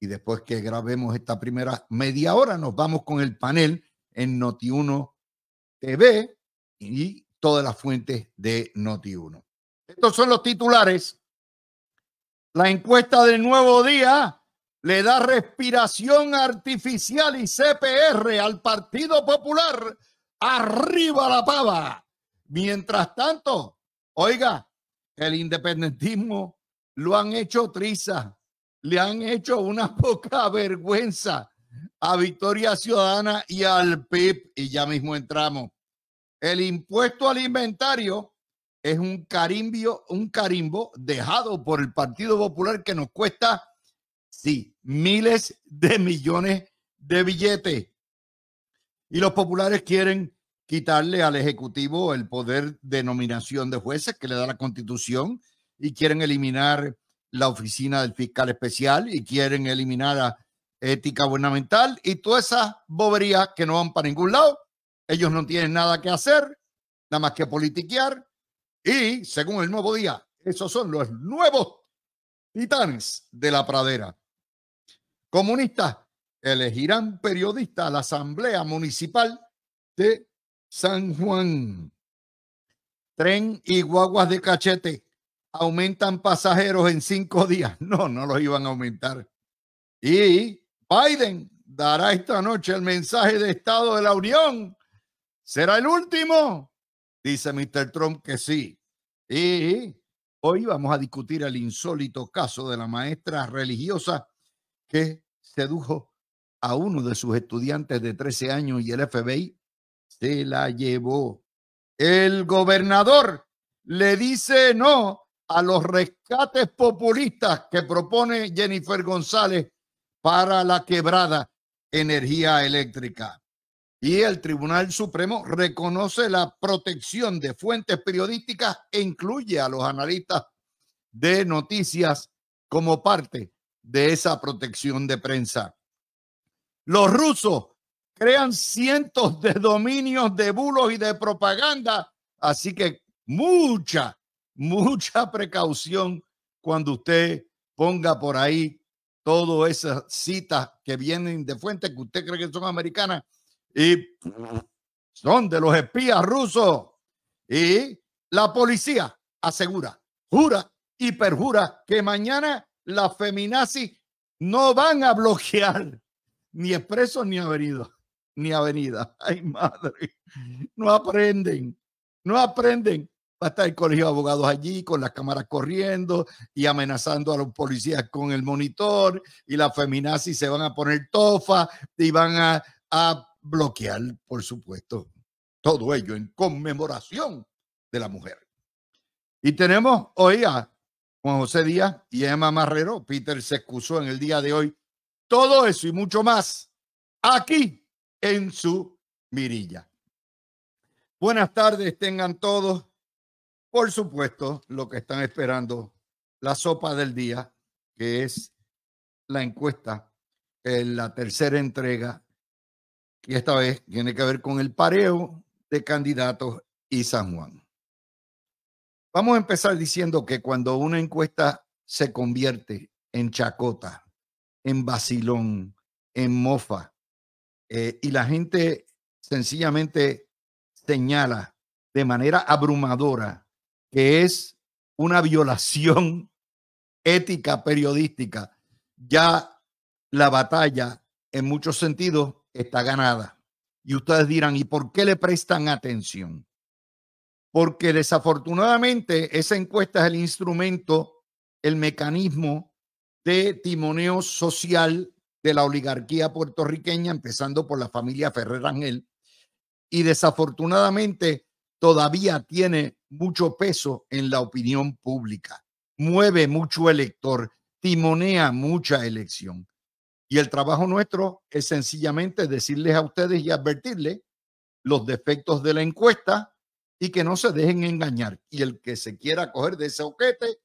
Y después que grabemos esta primera media hora, nos vamos con el panel en noti Uno TV y todas las fuentes de noti Uno Estos son los titulares. La encuesta del nuevo día le da respiración artificial y CPR al Partido Popular. Arriba la pava. Mientras tanto, oiga, el independentismo lo han hecho trizas le han hecho una poca vergüenza a Victoria Ciudadana y al PIB, y ya mismo entramos. El impuesto al inventario es un carimbio, un carimbo dejado por el Partido Popular que nos cuesta, sí, miles de millones de billetes. Y los populares quieren quitarle al Ejecutivo el poder de nominación de jueces que le da la Constitución y quieren eliminar la oficina del fiscal especial y quieren eliminar a ética gubernamental y todas esas boberías que no van para ningún lado. Ellos no tienen nada que hacer, nada más que politiquear. Y según el nuevo día, esos son los nuevos titanes de la pradera. Comunistas elegirán periodista a la Asamblea Municipal de San Juan. Tren y guaguas de cachete aumentan pasajeros en cinco días. No, no los iban a aumentar. Y Biden dará esta noche el mensaje de Estado de la Unión. ¿Será el último? Dice Mr. Trump que sí. Y hoy vamos a discutir el insólito caso de la maestra religiosa que sedujo a uno de sus estudiantes de 13 años y el FBI se la llevó. El gobernador le dice no a los rescates populistas que propone Jennifer González para la quebrada energía eléctrica. Y el Tribunal Supremo reconoce la protección de fuentes periodísticas e incluye a los analistas de noticias como parte de esa protección de prensa. Los rusos crean cientos de dominios de bulos y de propaganda, así que mucha mucha precaución cuando usted ponga por ahí todas esas citas que vienen de fuentes que usted cree que son americanas y son de los espías rusos. Y la policía asegura, jura y perjura que mañana las feminazis no van a bloquear ni expresos ni avenidas. ni avenida. Ay, madre, no aprenden, no aprenden va a estar el colegio de abogados allí con las cámaras corriendo y amenazando a los policías con el monitor y la feminazis se van a poner tofa y van a, a bloquear, por supuesto, todo ello en conmemoración de la mujer. Y tenemos hoy a Juan José Díaz y Emma Marrero. Peter se excusó en el día de hoy. Todo eso y mucho más aquí en su mirilla. Buenas tardes tengan todos por supuesto, lo que están esperando, la sopa del día, que es la encuesta, eh, la tercera entrega, y esta vez tiene que ver con el pareo de candidatos y San Juan. Vamos a empezar diciendo que cuando una encuesta se convierte en chacota, en vacilón, en mofa, eh, y la gente sencillamente señala de manera abrumadora que es una violación ética periodística. Ya la batalla en muchos sentidos está ganada. Y ustedes dirán, ¿y por qué le prestan atención? Porque desafortunadamente esa encuesta es el instrumento, el mecanismo de timoneo social de la oligarquía puertorriqueña, empezando por la familia Ferrer Ángel. Y desafortunadamente todavía tiene mucho peso en la opinión pública, mueve mucho elector, timonea mucha elección. Y el trabajo nuestro es sencillamente decirles a ustedes y advertirles los defectos de la encuesta y que no se dejen engañar. Y el que se quiera coger de soquete,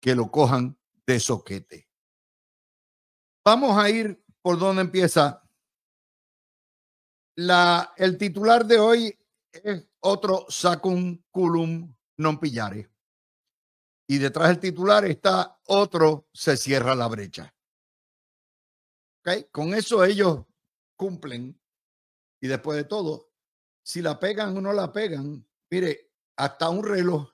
que lo cojan de soquete. Vamos a ir por donde empieza. La, el titular de hoy es otro sacum culum non pillare. Y detrás del titular está otro se cierra la brecha. ¿Okay? Con eso ellos cumplen. Y después de todo, si la pegan o no la pegan, mire, hasta un reloj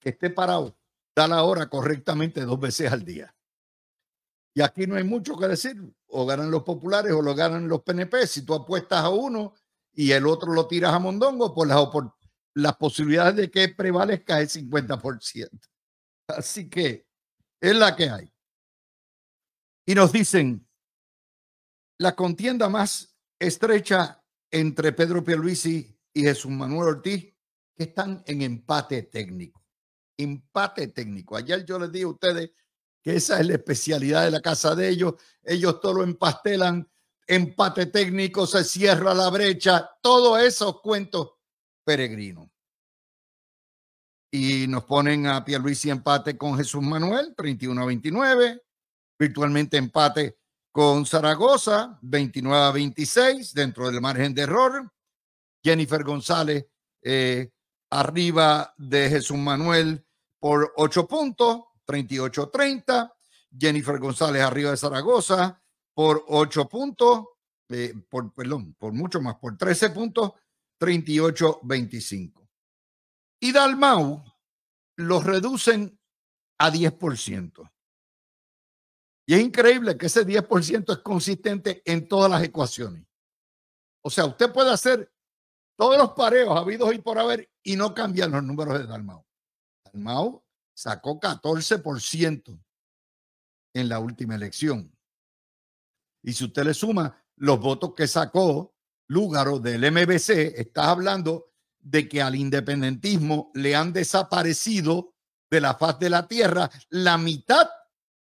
que esté parado da la hora correctamente dos veces al día. Y aquí no hay mucho que decir. O ganan los populares o lo ganan los PNP. Si tú apuestas a uno, y el otro lo tiras a Mondongo, por las, las posibilidades de que prevalezca es 50%. Así que es la que hay. Y nos dicen, la contienda más estrecha entre Pedro Pierluisi y Jesús Manuel Ortiz, que están en empate técnico. Empate técnico. Ayer yo les dije a ustedes que esa es la especialidad de la casa de ellos. Ellos todo lo empastelan empate técnico, se cierra la brecha, todos esos cuentos peregrinos. Y nos ponen a Pierluisi empate con Jesús Manuel, 31 a 29, virtualmente empate con Zaragoza, 29 a 26, dentro del margen de error. Jennifer González eh, arriba de Jesús Manuel por 8 puntos, 38 a 30. Jennifer González arriba de Zaragoza, por 8 puntos, eh, por, perdón, por mucho más, por 13 puntos, 38 Y Dalmau los reducen a 10%. Y es increíble que ese 10% es consistente en todas las ecuaciones. O sea, usted puede hacer todos los pareos habidos y por haber y no cambian los números de Dalmau. Dalmau sacó 14% en la última elección. Y si usted le suma los votos que sacó Lúgaro del MBC, está hablando de que al independentismo le han desaparecido de la faz de la tierra la mitad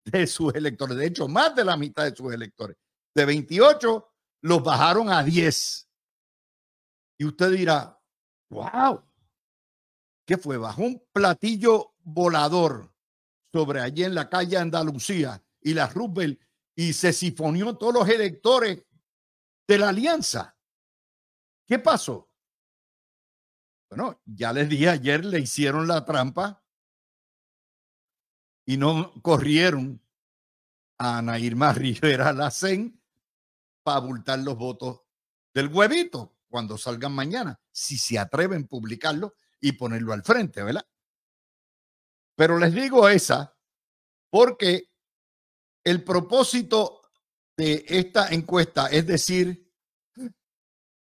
de sus electores. De hecho, más de la mitad de sus electores. De 28 los bajaron a 10. Y usted dirá, wow, ¿qué fue? Bajó un platillo volador sobre allí en la calle Andalucía y la Rubel y se sifonió todos los electores de la alianza. ¿Qué pasó? Bueno, ya les dije ayer, le hicieron la trampa y no corrieron a Ana Irma Rivera Lacén para abultar los votos del huevito cuando salgan mañana, si se atreven a publicarlo y ponerlo al frente, ¿verdad? Pero les digo esa porque el propósito de esta encuesta es decir,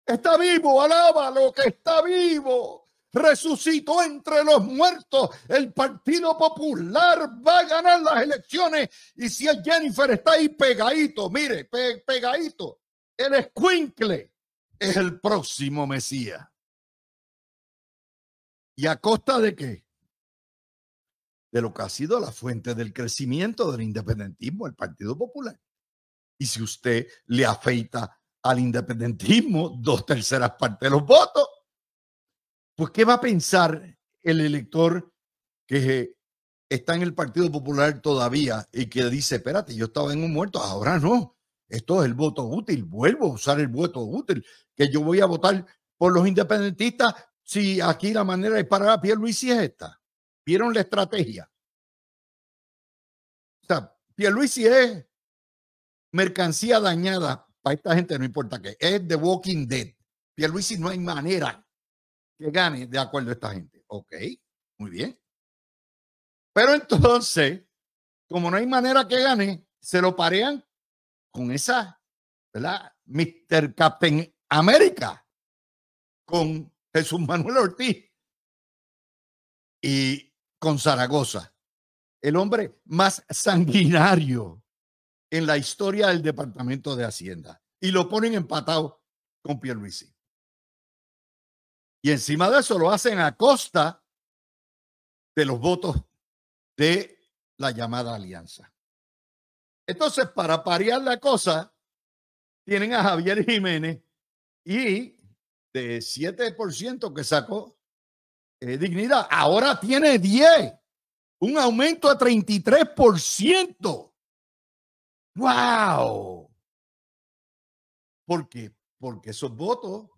está vivo, alaba lo que está vivo. Resucitó entre los muertos. El Partido Popular va a ganar las elecciones. Y si el Jennifer está ahí pegadito, mire, pegadito, el escuincle es el próximo Mesías. ¿Y a costa de qué? de lo que ha sido la fuente del crecimiento del independentismo, el Partido Popular. Y si usted le afeita al independentismo dos terceras partes de los votos, pues ¿qué va a pensar el elector que está en el Partido Popular todavía y que dice, espérate, yo estaba en un muerto, ahora no, esto es el voto útil, vuelvo a usar el voto útil, que yo voy a votar por los independentistas si aquí la manera de parar a Pierluisi es esta? ¿Vieron la estrategia? O sea, Pierluisi es mercancía dañada para esta gente, no importa qué. Es The Walking Dead. Pierluisi no hay manera que gane de acuerdo a esta gente. Ok, muy bien. Pero entonces, como no hay manera que gane, se lo parean con esa, ¿verdad? Mr. Captain América, con Jesús Manuel Ortiz. Y con Zaragoza, el hombre más sanguinario en la historia del Departamento de Hacienda. Y lo ponen empatado con Pierluisi. Y encima de eso lo hacen a costa de los votos de la llamada alianza. Entonces, para parear la cosa, tienen a Javier Jiménez y de 7% que sacó, eh, dignidad. Ahora tiene 10, un aumento a 33%. ¡Wow! ¿Por qué? Porque esos votos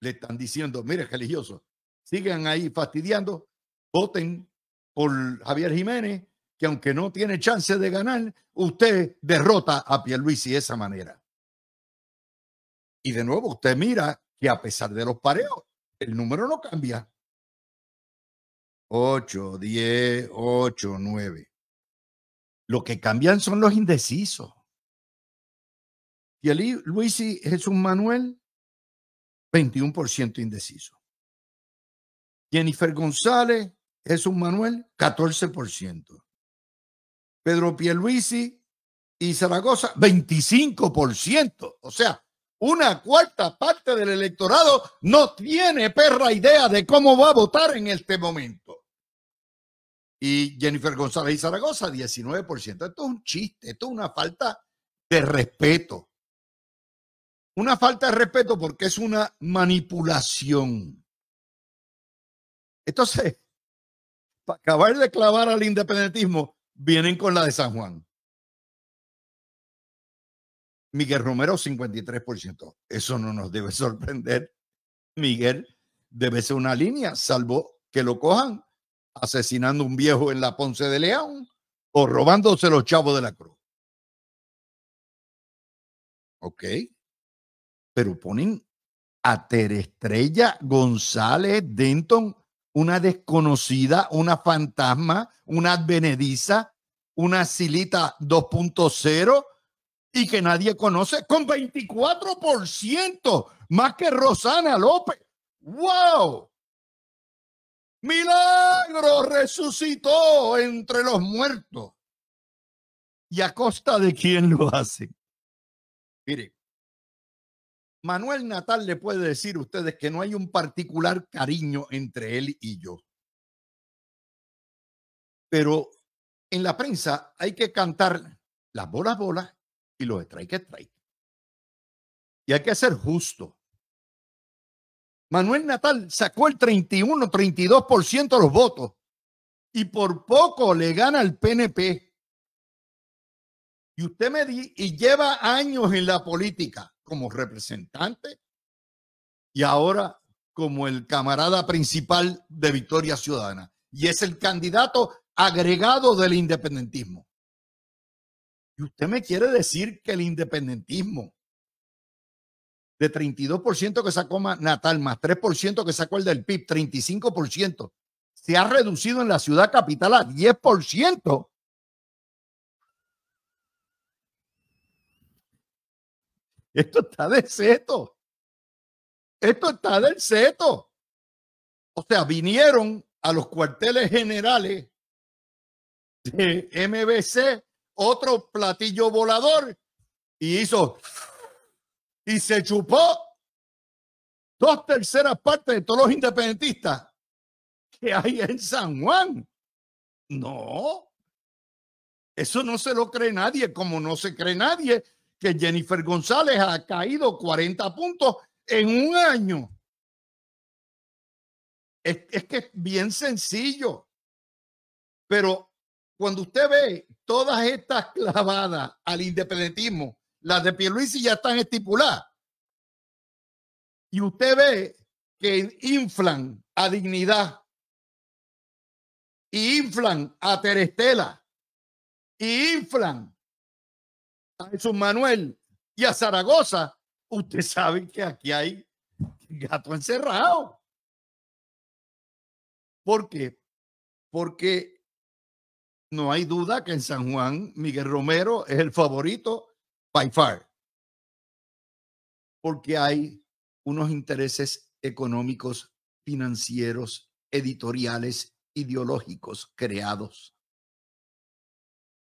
le están diciendo, mire, religiosos, sigan ahí fastidiando, voten por Javier Jiménez, que aunque no tiene chance de ganar, usted derrota a Pierluisi de esa manera. Y de nuevo, usted mira que a pesar de los pareos, el número no cambia. 8, 10, 8, 9. Lo que cambian son los indecisos. Y el Luis y Jesús Manuel, 21% indeciso. Jennifer González, Jesús Manuel, 14%. Pedro Pierluisi y Zaragoza, 25%. O sea, una cuarta parte del electorado no tiene perra idea de cómo va a votar en este momento. Y Jennifer González y Zaragoza, 19%. Esto es un chiste, esto es una falta de respeto. Una falta de respeto porque es una manipulación. Entonces, para acabar de clavar al independentismo, vienen con la de San Juan. Miguel Romero, 53%. Eso no nos debe sorprender. Miguel debe ser una línea, salvo que lo cojan asesinando a un viejo en la Ponce de León o robándose los chavos de la cruz. ¿Ok? Pero ponen a Terestrella González Denton, una desconocida, una fantasma, una advenediza, una silita 2.0 y que nadie conoce, con 24% más que Rosana López. ¡Wow! Milagro resucitó entre los muertos. ¿Y a costa de quién lo hace? Mire, Manuel Natal le puede decir a ustedes que no hay un particular cariño entre él y yo. Pero en la prensa hay que cantar las bolas, bolas y lo trae, que trae. Y hay que ser justo. Manuel Natal sacó el 31, 32% de los votos y por poco le gana al PNP. Y usted me di, y lleva años en la política como representante y ahora como el camarada principal de Victoria Ciudadana y es el candidato agregado del independentismo. Y usted me quiere decir que el independentismo de 32% que sacó Natal, más 3% que sacó el del PIB, 35%, se ha reducido en la ciudad capital a 10%. Esto está del seto. Esto está del seto. O sea, vinieron a los cuarteles generales de MBC otro platillo volador y hizo y se chupó dos terceras partes de todos los independentistas que hay en San Juan. No, eso no se lo cree nadie, como no se cree nadie que Jennifer González ha caído 40 puntos en un año. Es, que es bien sencillo. Pero cuando usted ve todas estas clavadas al independentismo las de Pierluisi ya están estipuladas. Y usted ve que inflan a dignidad y inflan a Terestela y inflan a Jesús Manuel y a Zaragoza, usted sabe que aquí hay gato encerrado. ¿Por qué? Porque no hay duda que en San Juan Miguel Romero es el favorito by far. Porque hay unos intereses económicos, financieros, editoriales, ideológicos creados.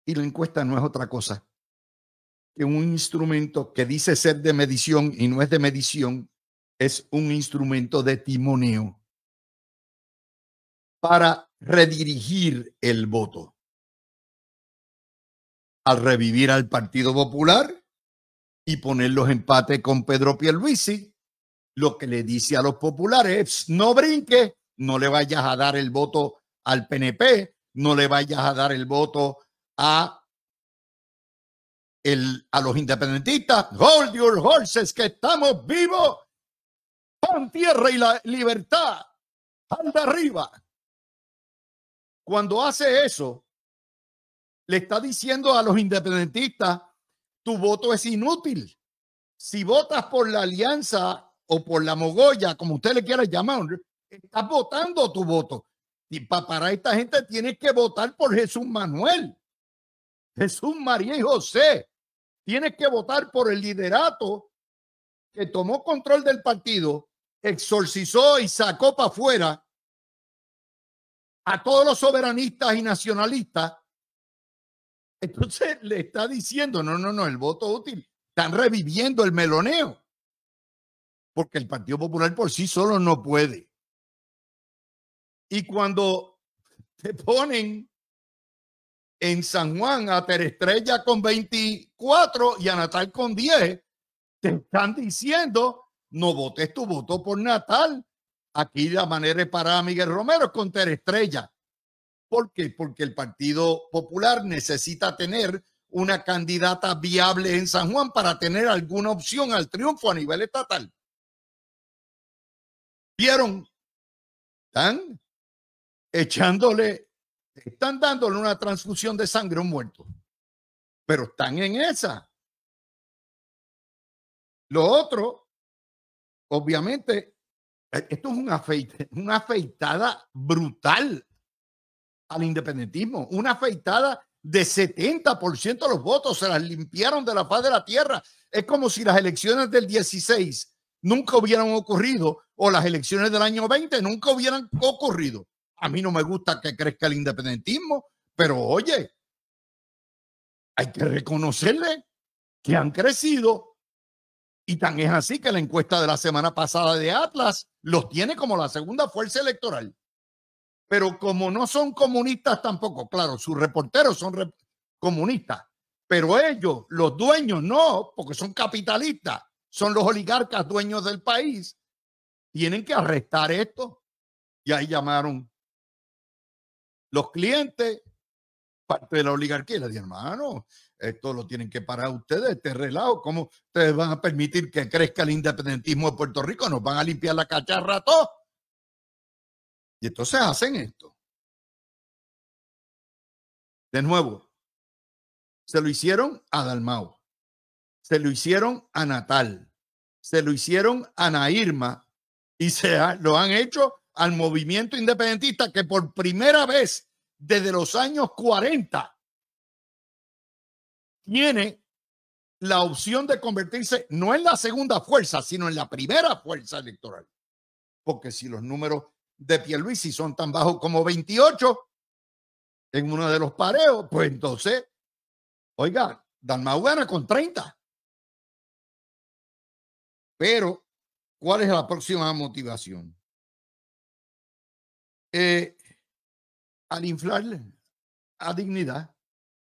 Y la encuesta no es otra cosa que un instrumento que dice ser de medición y no es de medición, es un instrumento de timoneo para redirigir el voto al revivir al Partido Popular y poner los empates con Pedro Pierluisi, lo que le dice a los populares no brinque, no le vayas a dar el voto al PNP, no le vayas a dar el voto a, el, a los independentistas. Hold your horses, que estamos vivos. con tierra y la libertad. Anda arriba. Cuando hace eso, le está diciendo a los independentistas, tu voto es inútil. Si votas por la alianza o por la mogoya como usted le quiera llamar, estás votando tu voto. Y para esta gente tienes que votar por Jesús Manuel, Jesús María y José. Tienes que votar por el liderato que tomó control del partido, exorcizó y sacó para afuera a todos los soberanistas y nacionalistas entonces le está diciendo, no, no, no, el voto útil. Están reviviendo el meloneo. Porque el Partido Popular por sí solo no puede. Y cuando te ponen en San Juan a Terestrella con 24 y a Natal con 10, te están diciendo, no votes tu voto por Natal. Aquí la manera es para Miguel Romero con Terestrella. ¿Por qué? Porque el Partido Popular necesita tener una candidata viable en San Juan para tener alguna opción al triunfo a nivel estatal. ¿Vieron? Están echándole, están dándole una transfusión de sangre a un muerto, pero están en esa. Lo otro, obviamente, eh, esto es un afeite, una afeitada brutal al independentismo. Una afeitada de 70% de los votos se las limpiaron de la faz de la tierra. Es como si las elecciones del 16 nunca hubieran ocurrido o las elecciones del año 20 nunca hubieran ocurrido. A mí no me gusta que crezca el independentismo, pero oye, hay que reconocerle que han crecido y tan es así que la encuesta de la semana pasada de Atlas los tiene como la segunda fuerza electoral pero como no son comunistas tampoco, claro, sus reporteros son comunistas, pero ellos, los dueños, no, porque son capitalistas, son los oligarcas dueños del país, tienen que arrestar esto. Y ahí llamaron los clientes, parte de la oligarquía, y le dijeron, hermano, esto lo tienen que parar ustedes, este relajo, ¿cómo ustedes van a permitir que crezca el independentismo de Puerto Rico? ¿Nos van a limpiar la cacharra a todos? Y entonces hacen esto. De nuevo, se lo hicieron a Dalmau, se lo hicieron a Natal, se lo hicieron a Nairma y se lo han hecho al movimiento independentista que por primera vez desde los años 40 tiene la opción de convertirse no en la segunda fuerza, sino en la primera fuerza electoral. Porque si los números de Pierluisi son tan bajos como 28 en uno de los pareos, pues entonces, oiga, más gana con 30. Pero, ¿cuál es la próxima motivación? Eh, al inflarle a dignidad,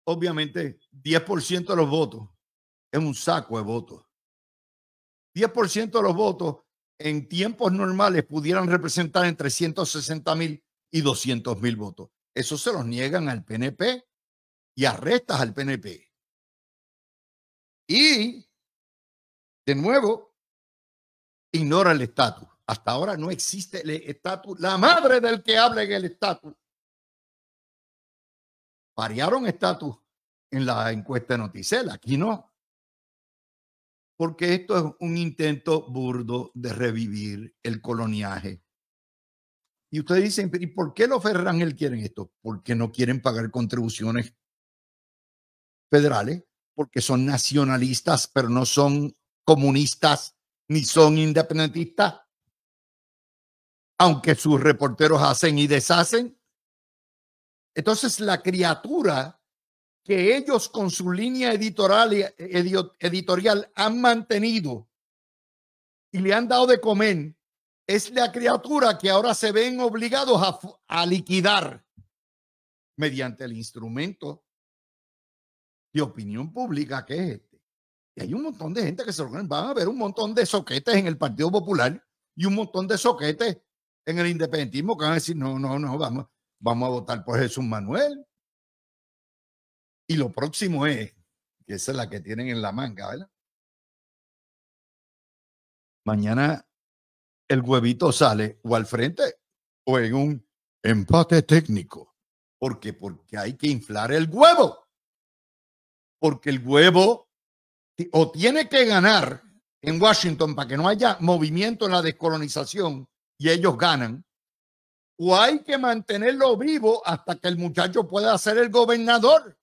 obviamente 10% de los votos es un saco de votos. 10% de los votos en tiempos normales pudieran representar entre 160 mil y 200 mil votos. Eso se los niegan al PNP y arrestas al PNP. Y, de nuevo, ignora el estatus. Hasta ahora no existe el estatus. La madre del que habla en el estatus. Variaron estatus en la encuesta de Noticel. Aquí no porque esto es un intento burdo de revivir el coloniaje. Y ustedes dicen, ¿y por qué los Ferrangel quieren esto? Porque no quieren pagar contribuciones federales, porque son nacionalistas, pero no son comunistas ni son independentistas. Aunque sus reporteros hacen y deshacen. Entonces la criatura que ellos con su línea editorial, editorial han mantenido y le han dado de comer es la criatura que ahora se ven obligados a, liquidar mediante el instrumento de opinión pública que es este. Y hay un montón de gente que se organiza. Van a ver un montón de soquetes en el Partido Popular y un montón de soquetes en el independentismo que van a decir, no, no, no, vamos, vamos a votar por Jesús Manuel y lo próximo es, que esa es la que tienen en la manga, ¿verdad? Mañana el huevito sale o al frente o en un empate técnico. ¿Por qué? Porque hay que inflar el huevo. Porque el huevo o tiene que ganar en Washington para que no haya movimiento en la descolonización y ellos ganan, o hay que mantenerlo vivo hasta que el muchacho pueda ser el gobernador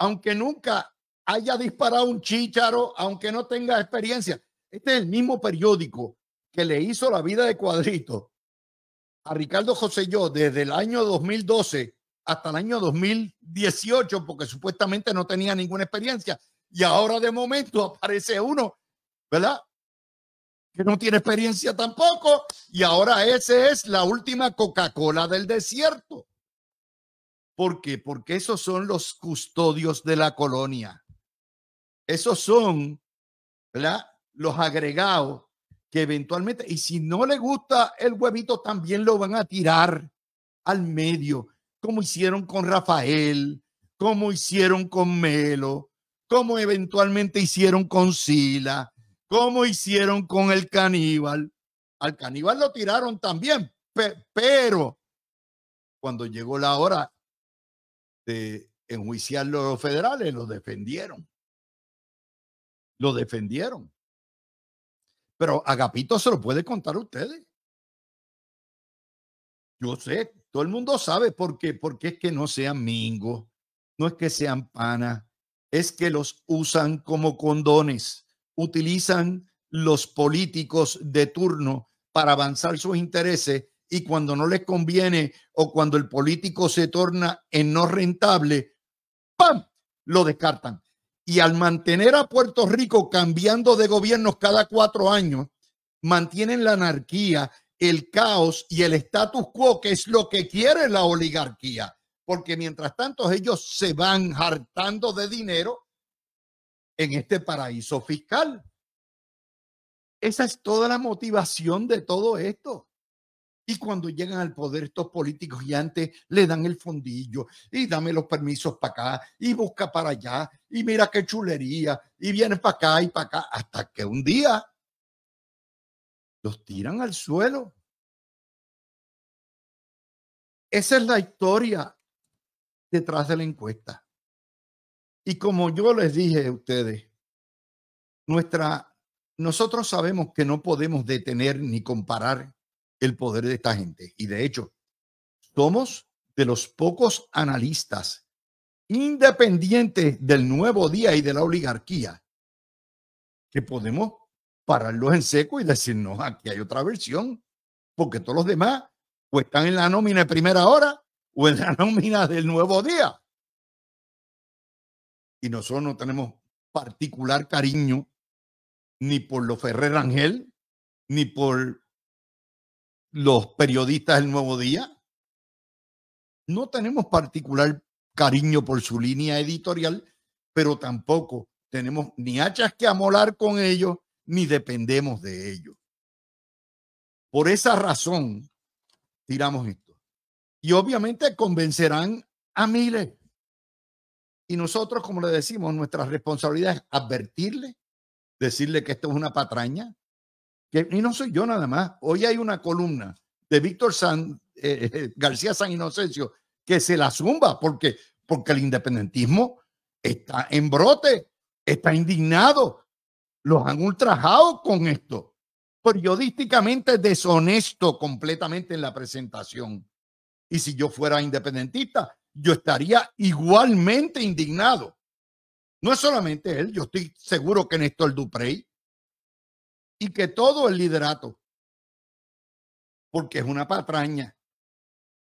aunque nunca haya disparado un chícharo, aunque no tenga experiencia. Este es el mismo periódico que le hizo la vida de cuadrito a Ricardo José Yo desde el año 2012 hasta el año 2018, porque supuestamente no tenía ninguna experiencia. Y ahora de momento aparece uno, ¿verdad? Que no tiene experiencia tampoco. Y ahora ese es la última Coca-Cola del desierto. ¿Por qué? Porque esos son los custodios de la colonia. Esos son los agregados que eventualmente, y si no le gusta el huevito, también lo van a tirar al medio, como hicieron con Rafael, como hicieron con Melo, como eventualmente hicieron con Sila, como hicieron con el caníbal. Al caníbal lo tiraron también, pero cuando llegó la hora, este, enjuiciar los federales, lo defendieron. Lo defendieron. Pero Agapito se lo puede contar a ustedes. Yo sé, todo el mundo sabe por qué. Porque es que no sean mingo no es que sean pana es que los usan como condones. Utilizan los políticos de turno para avanzar sus intereses y cuando no les conviene o cuando el político se torna en no rentable, ¡pam! lo descartan. Y al mantener a Puerto Rico cambiando de gobiernos cada cuatro años, mantienen la anarquía, el caos y el status quo, que es lo que quiere la oligarquía. Porque mientras tanto ellos se van hartando de dinero en este paraíso fiscal. Esa es toda la motivación de todo esto y cuando llegan al poder estos políticos y le dan el fondillo y dame los permisos para acá y busca para allá y mira qué chulería y viene para acá y para acá hasta que un día los tiran al suelo. Esa es la historia detrás de la encuesta. Y como yo les dije a ustedes, nuestra, nosotros sabemos que no podemos detener ni comparar el poder de esta gente. Y de hecho, somos de los pocos analistas independientes del nuevo día y de la oligarquía que podemos pararlos en seco y decirnos, aquí hay otra versión, porque todos los demás o están en la nómina de primera hora o en la nómina del nuevo día. Y nosotros no tenemos particular cariño ni por lo Ferrer Ángel, ni por los periodistas del Nuevo Día. No tenemos particular cariño por su línea editorial, pero tampoco tenemos ni hachas que amolar con ellos, ni dependemos de ellos. Por esa razón, tiramos esto. Y obviamente convencerán a miles. Y nosotros, como le decimos, nuestra responsabilidad es advertirle, decirle que esto es una patraña, y no soy yo nada más, hoy hay una columna de Víctor San, eh, eh, García San Inocencio que se la zumba porque, porque el independentismo está en brote, está indignado, los han ultrajado con esto, periodísticamente deshonesto completamente en la presentación. Y si yo fuera independentista, yo estaría igualmente indignado. No es solamente él, yo estoy seguro que Néstor Duprey y que todo el liderato, porque es una patraña.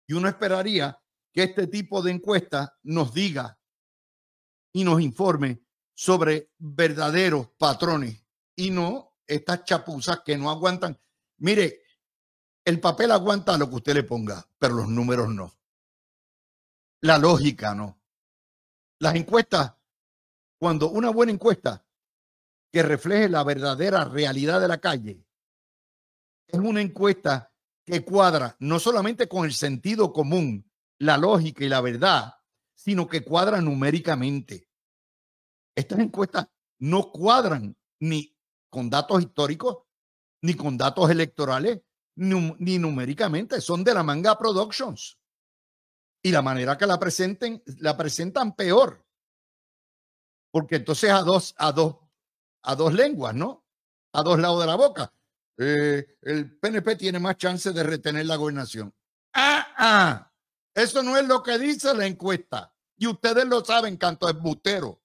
Y uno esperaría que este tipo de encuesta nos diga y nos informe sobre verdaderos patrones y no estas chapuzas que no aguantan. Mire, el papel aguanta lo que usted le ponga, pero los números no. La lógica no. Las encuestas, cuando una buena encuesta que refleje la verdadera realidad de la calle, es una encuesta que cuadra no solamente con el sentido común, la lógica y la verdad, sino que cuadra numéricamente. Estas encuestas no cuadran ni con datos históricos, ni con datos electorales, ni, numéricamente, son de la manga Productions. Y la manera que la presenten, la presentan peor. Porque entonces a dos, a dos a dos lenguas, ¿no? A dos lados de la boca. Eh, el PNP tiene más chance de retener la gobernación. Ah, ah, eso no es lo que dice la encuesta. Y ustedes lo saben, canto butero.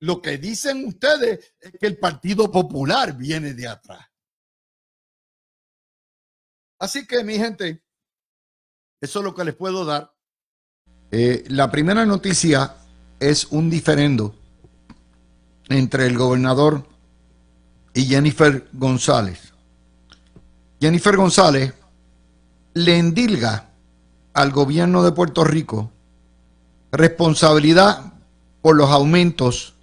Lo que dicen ustedes es que el Partido Popular viene de atrás. Así que, mi gente, eso es lo que les puedo dar. Eh, la primera noticia es un diferendo entre el gobernador y Jennifer González. Jennifer González le endilga al gobierno de Puerto Rico responsabilidad por los aumentos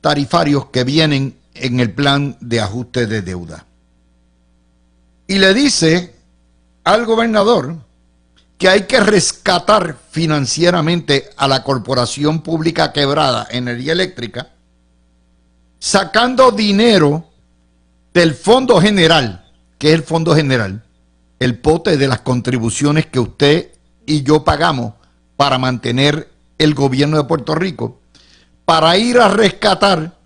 tarifarios que vienen en el plan de ajuste de deuda. Y le dice al gobernador que hay que rescatar financieramente a la corporación pública quebrada, energía eléctrica, sacando dinero del fondo general, que es el fondo general, el pote de las contribuciones que usted y yo pagamos para mantener el gobierno de Puerto Rico, para ir a rescatar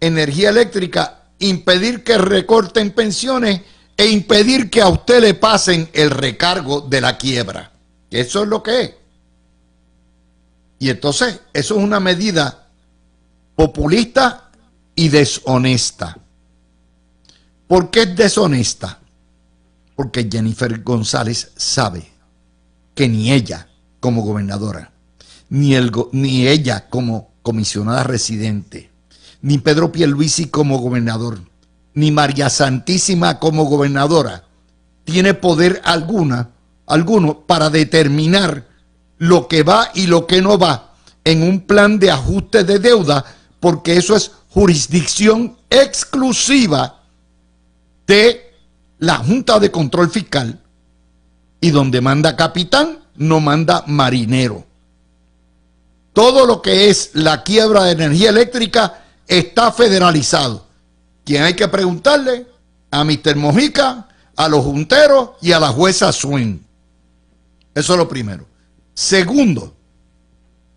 energía eléctrica, impedir que recorten pensiones e impedir que a usted le pasen el recargo de la quiebra. Eso es lo que es. Y entonces, eso es una medida populista y deshonesta. ¿Por qué es deshonesta? Porque Jennifer González sabe que ni ella como gobernadora, ni, ni ella como comisionada residente, ni Pedro Pierluisi como gobernador, ni María Santísima como gobernadora, tiene poder alguna, alguno para determinar lo que va y lo que no va en un plan de ajuste de deuda, porque eso es jurisdicción exclusiva de la Junta de Control Fiscal y donde manda capitán no manda marinero. Todo lo que es la quiebra de energía eléctrica está federalizado. Quien hay que preguntarle a Mr. Mojica, a los junteros y a la jueza Swin. Eso es lo primero. Segundo,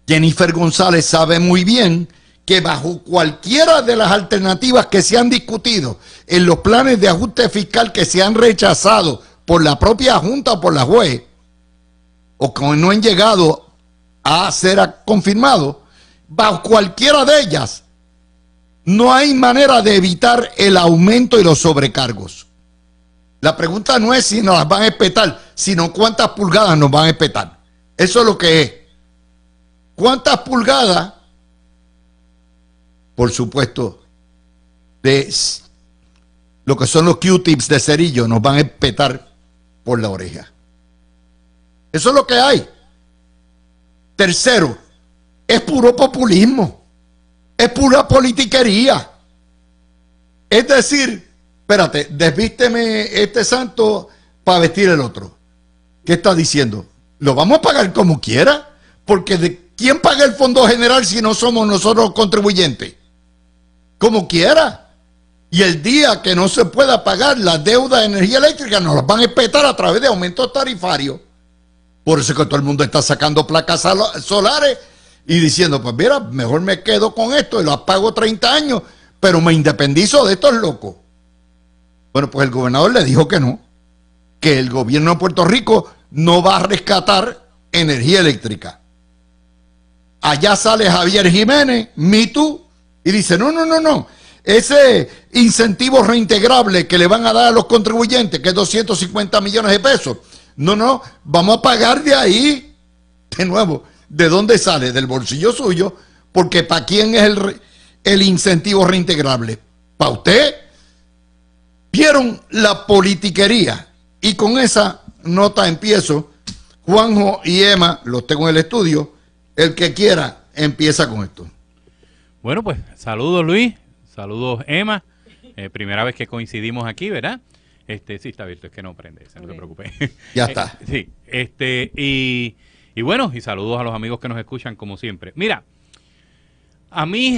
Jennifer González sabe muy bien que bajo cualquiera de las alternativas que se han discutido en los planes de ajuste fiscal que se han rechazado por la propia Junta o por la juez, o que no han llegado a ser confirmados, bajo cualquiera de ellas, no hay manera de evitar el aumento y los sobrecargos. La pregunta no es si nos las van a espetar, sino cuántas pulgadas nos van a espetar. Eso es lo que es. ¿Cuántas pulgadas por supuesto, de lo que son los Q-tips de cerillo, nos van a petar por la oreja. Eso es lo que hay. Tercero, es puro populismo, es pura politiquería. Es decir, espérate, desvísteme este santo para vestir el otro. ¿Qué está diciendo? Lo vamos a pagar como quiera, porque de, ¿quién paga el fondo general si no somos nosotros contribuyentes? como quiera. Y el día que no se pueda pagar la deuda de energía eléctrica, nos las van a espetar a través de aumentos tarifarios. Por eso que todo el mundo está sacando placas solares y diciendo, pues mira, mejor me quedo con esto y lo apago 30 años, pero me independizo de estos locos. Bueno, pues el gobernador le dijo que no, que el gobierno de Puerto Rico no va a rescatar energía eléctrica. Allá sale Javier Jiménez, Me Too, y dice, no, no, no, no. Ese incentivo reintegrable que le van a dar a los contribuyentes, que es 250 millones de pesos. No, no, vamos a pagar de ahí. De nuevo, ¿de dónde sale? Del bolsillo suyo, porque ¿para quién es el, el incentivo reintegrable? ¿Para usted? Vieron la politiquería. Y con esa nota empiezo. Juanjo y Emma, los tengo en el estudio. El que quiera empieza con esto. Bueno, pues saludos Luis, saludos Emma. Eh, primera vez que coincidimos aquí, ¿verdad? Este, sí, está abierto, es que no prende, no te preocupes. Ya está. sí, este, y, bueno, y saludos a los amigos que nos escuchan como siempre. Mira, a mí,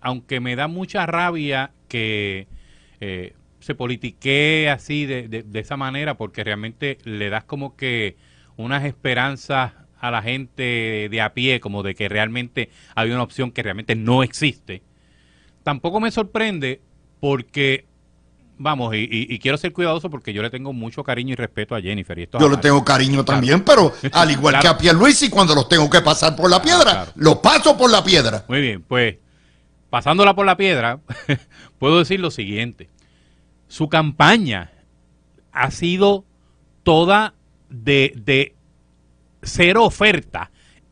aunque me da mucha rabia que eh, se politique así de, de, de, esa manera, porque realmente le das como que unas esperanzas a la gente de a pie como de que realmente había una opción que realmente no existe, tampoco me sorprende porque Vamos, y, quiero ser cuidadoso porque yo le tengo mucho cariño y respeto a Jennifer. Y esto yo le tengo cariño también, pero al igual que a Luis y cuando los tengo que pasar por la ah, piedra, los paso por la piedra. Muy bien, pues pasándola por la piedra, puedo decir lo siguiente. Su campaña ha sido toda de cero oferta.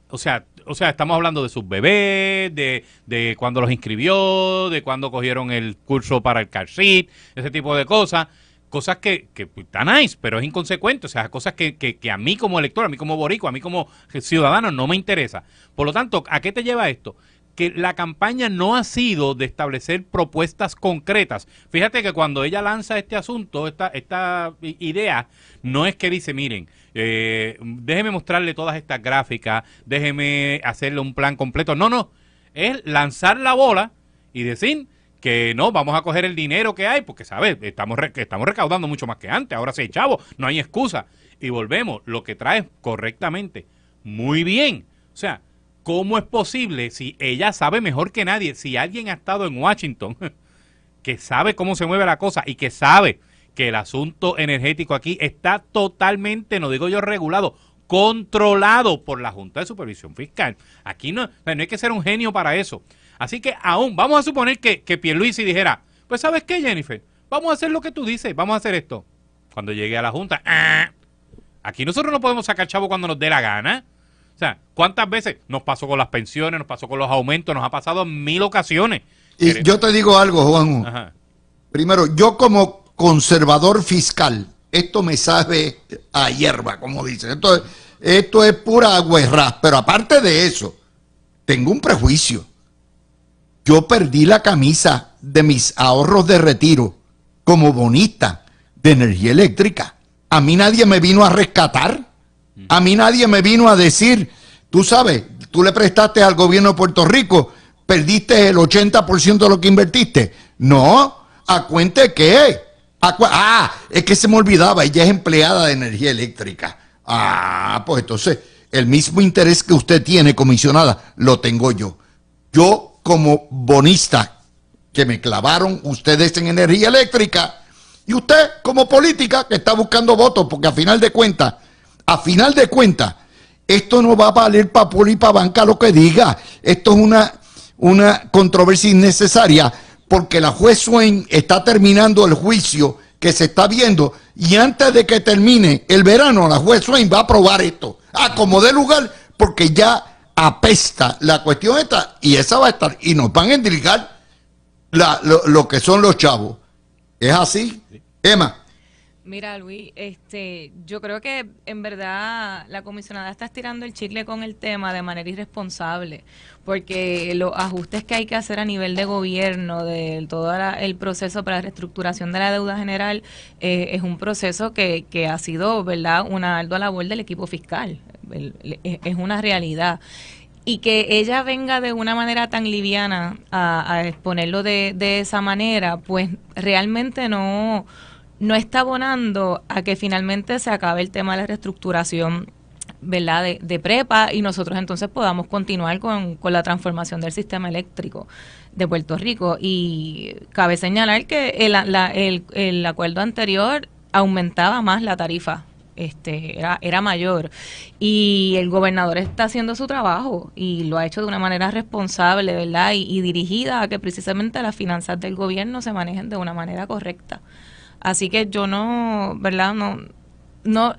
O sea, o sea, estamos hablando de sus bebés, de, de cuando los inscribió, de cuando cogieron el curso para el car seat, ese tipo de cosas. Cosas que, que están nice, pero es inconsecuente. O sea, cosas que, que, que, a mí como elector, a mí como borico, a mí como ciudadano no me interesa. Por lo tanto, ¿a qué te lleva esto? que la campaña no ha sido de establecer propuestas concretas. Fíjate que cuando ella lanza este asunto, esta, esta idea, no es que dice, miren, eh, déjeme mostrarle todas estas gráficas, déjeme hacerle un plan completo. No, no, es lanzar la bola y decir que no, vamos a coger el dinero que hay, porque, ¿sabes? Estamos, estamos recaudando mucho más que antes, ahora sí, chavo, no hay excusa. Y volvemos, lo que trae correctamente, muy bien. O sea, ¿Cómo es posible si ella sabe mejor que nadie, si alguien ha estado en Washington, que sabe cómo se mueve la cosa y que sabe que el asunto energético aquí está totalmente, no digo yo regulado, controlado por la Junta de Supervisión Fiscal. Aquí no, hay que ser un genio para eso. Así que aún, vamos a suponer que, que Pierluisi dijera, pues sabes qué, Jennifer, vamos a hacer lo que tú dices, vamos a hacer esto. Cuando llegue a la Junta, ah, aquí nosotros no podemos sacar chavo cuando nos dé la gana. ¿cuántas veces nos pasó con las pensiones, nos pasó con los aumentos, nos ha pasado en mil ocasiones? Y yo te digo algo, Juan. Primero, yo como conservador fiscal, esto me sabe a hierba, como dicen. Esto es, esto es pura guerra Pero aparte de eso, tengo un prejuicio. Yo perdí la camisa de mis ahorros de retiro como bonita de energía eléctrica. A mí nadie me vino a rescatar. A mí nadie me vino a decir, tú sabes, tú le prestaste al gobierno de Puerto Rico, perdiste el 80% de lo que invertiste. No, a cuente qué. ah, es que se me olvidaba, ella es empleada de energía eléctrica. Ah, pues entonces, el mismo interés que usted tiene, comisionada, lo tengo yo. Yo como bonista, que me clavaron ustedes en energía eléctrica, y usted como política, que está buscando votos, porque a final de cuentas a final de cuentas, esto no va a valer para Poli y para Banca lo que diga. Esto es una, una controversia innecesaria porque la juez Swain está terminando el juicio que se está viendo y antes de que termine el verano, la juez Swain va a aprobar esto. A ah, como de lugar, porque ya apesta la cuestión esta y esa va a estar. Y nos van a endilgar lo, que son los chavos. ¿Es así? Emma. Mira, Luis, este, yo creo que en verdad la comisionada está estirando el chicle con el tema de manera irresponsable, porque los ajustes que hay que hacer a nivel de gobierno, de todo el proceso para la reestructuración de la deuda general, eh, es un proceso que, ha sido, ¿verdad?, una la labor del equipo fiscal. Es una realidad y que ella venga de una manera tan liviana a, a exponerlo de, de, esa manera, pues realmente no, no está abonando a que finalmente se acabe el tema de la reestructuración ¿verdad? De, de, prepa y nosotros entonces podamos continuar con, la transformación del sistema eléctrico de Puerto Rico. Y cabe señalar que el, el, el acuerdo anterior aumentaba más la tarifa. Este, era, era mayor y el gobernador está haciendo su trabajo y lo ha hecho de una manera responsable, ¿verdad? y dirigida a que precisamente las finanzas del gobierno se manejen de una manera correcta. Así que yo no, ¿verdad? No, no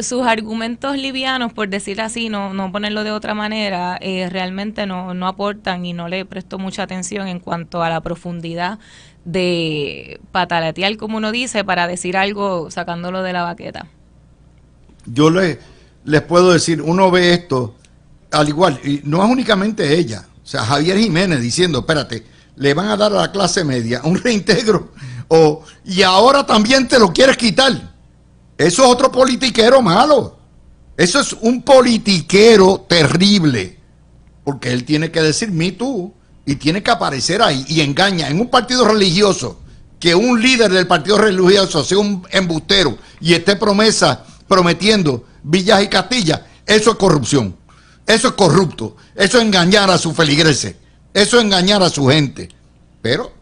sus argumentos livianos, por decir así, no, no ponerlo de otra manera, eh, realmente no, aportan y no le presto mucha atención en cuanto a la profundidad de patalatear como uno dice, para decir algo sacándolo de la baqueta. Yo le, les puedo decir, uno ve esto al igual, y no es únicamente ella, o sea, Javier Jiménez diciendo, espérate, le van a dar a la clase media un reintegro y ahora también te lo quieres quitar. Eso es otro politiquero malo. Eso es un politiquero terrible. Porque él tiene que decir me tú y tiene que aparecer ahí y engaña en un partido religioso que un líder del partido religioso sea un embustero y esté promesa prometiendo villas y Castilla, eso es corrupción. Eso es corrupto. Eso es engañar a su feligreses. Eso es engañar a su gente. Pero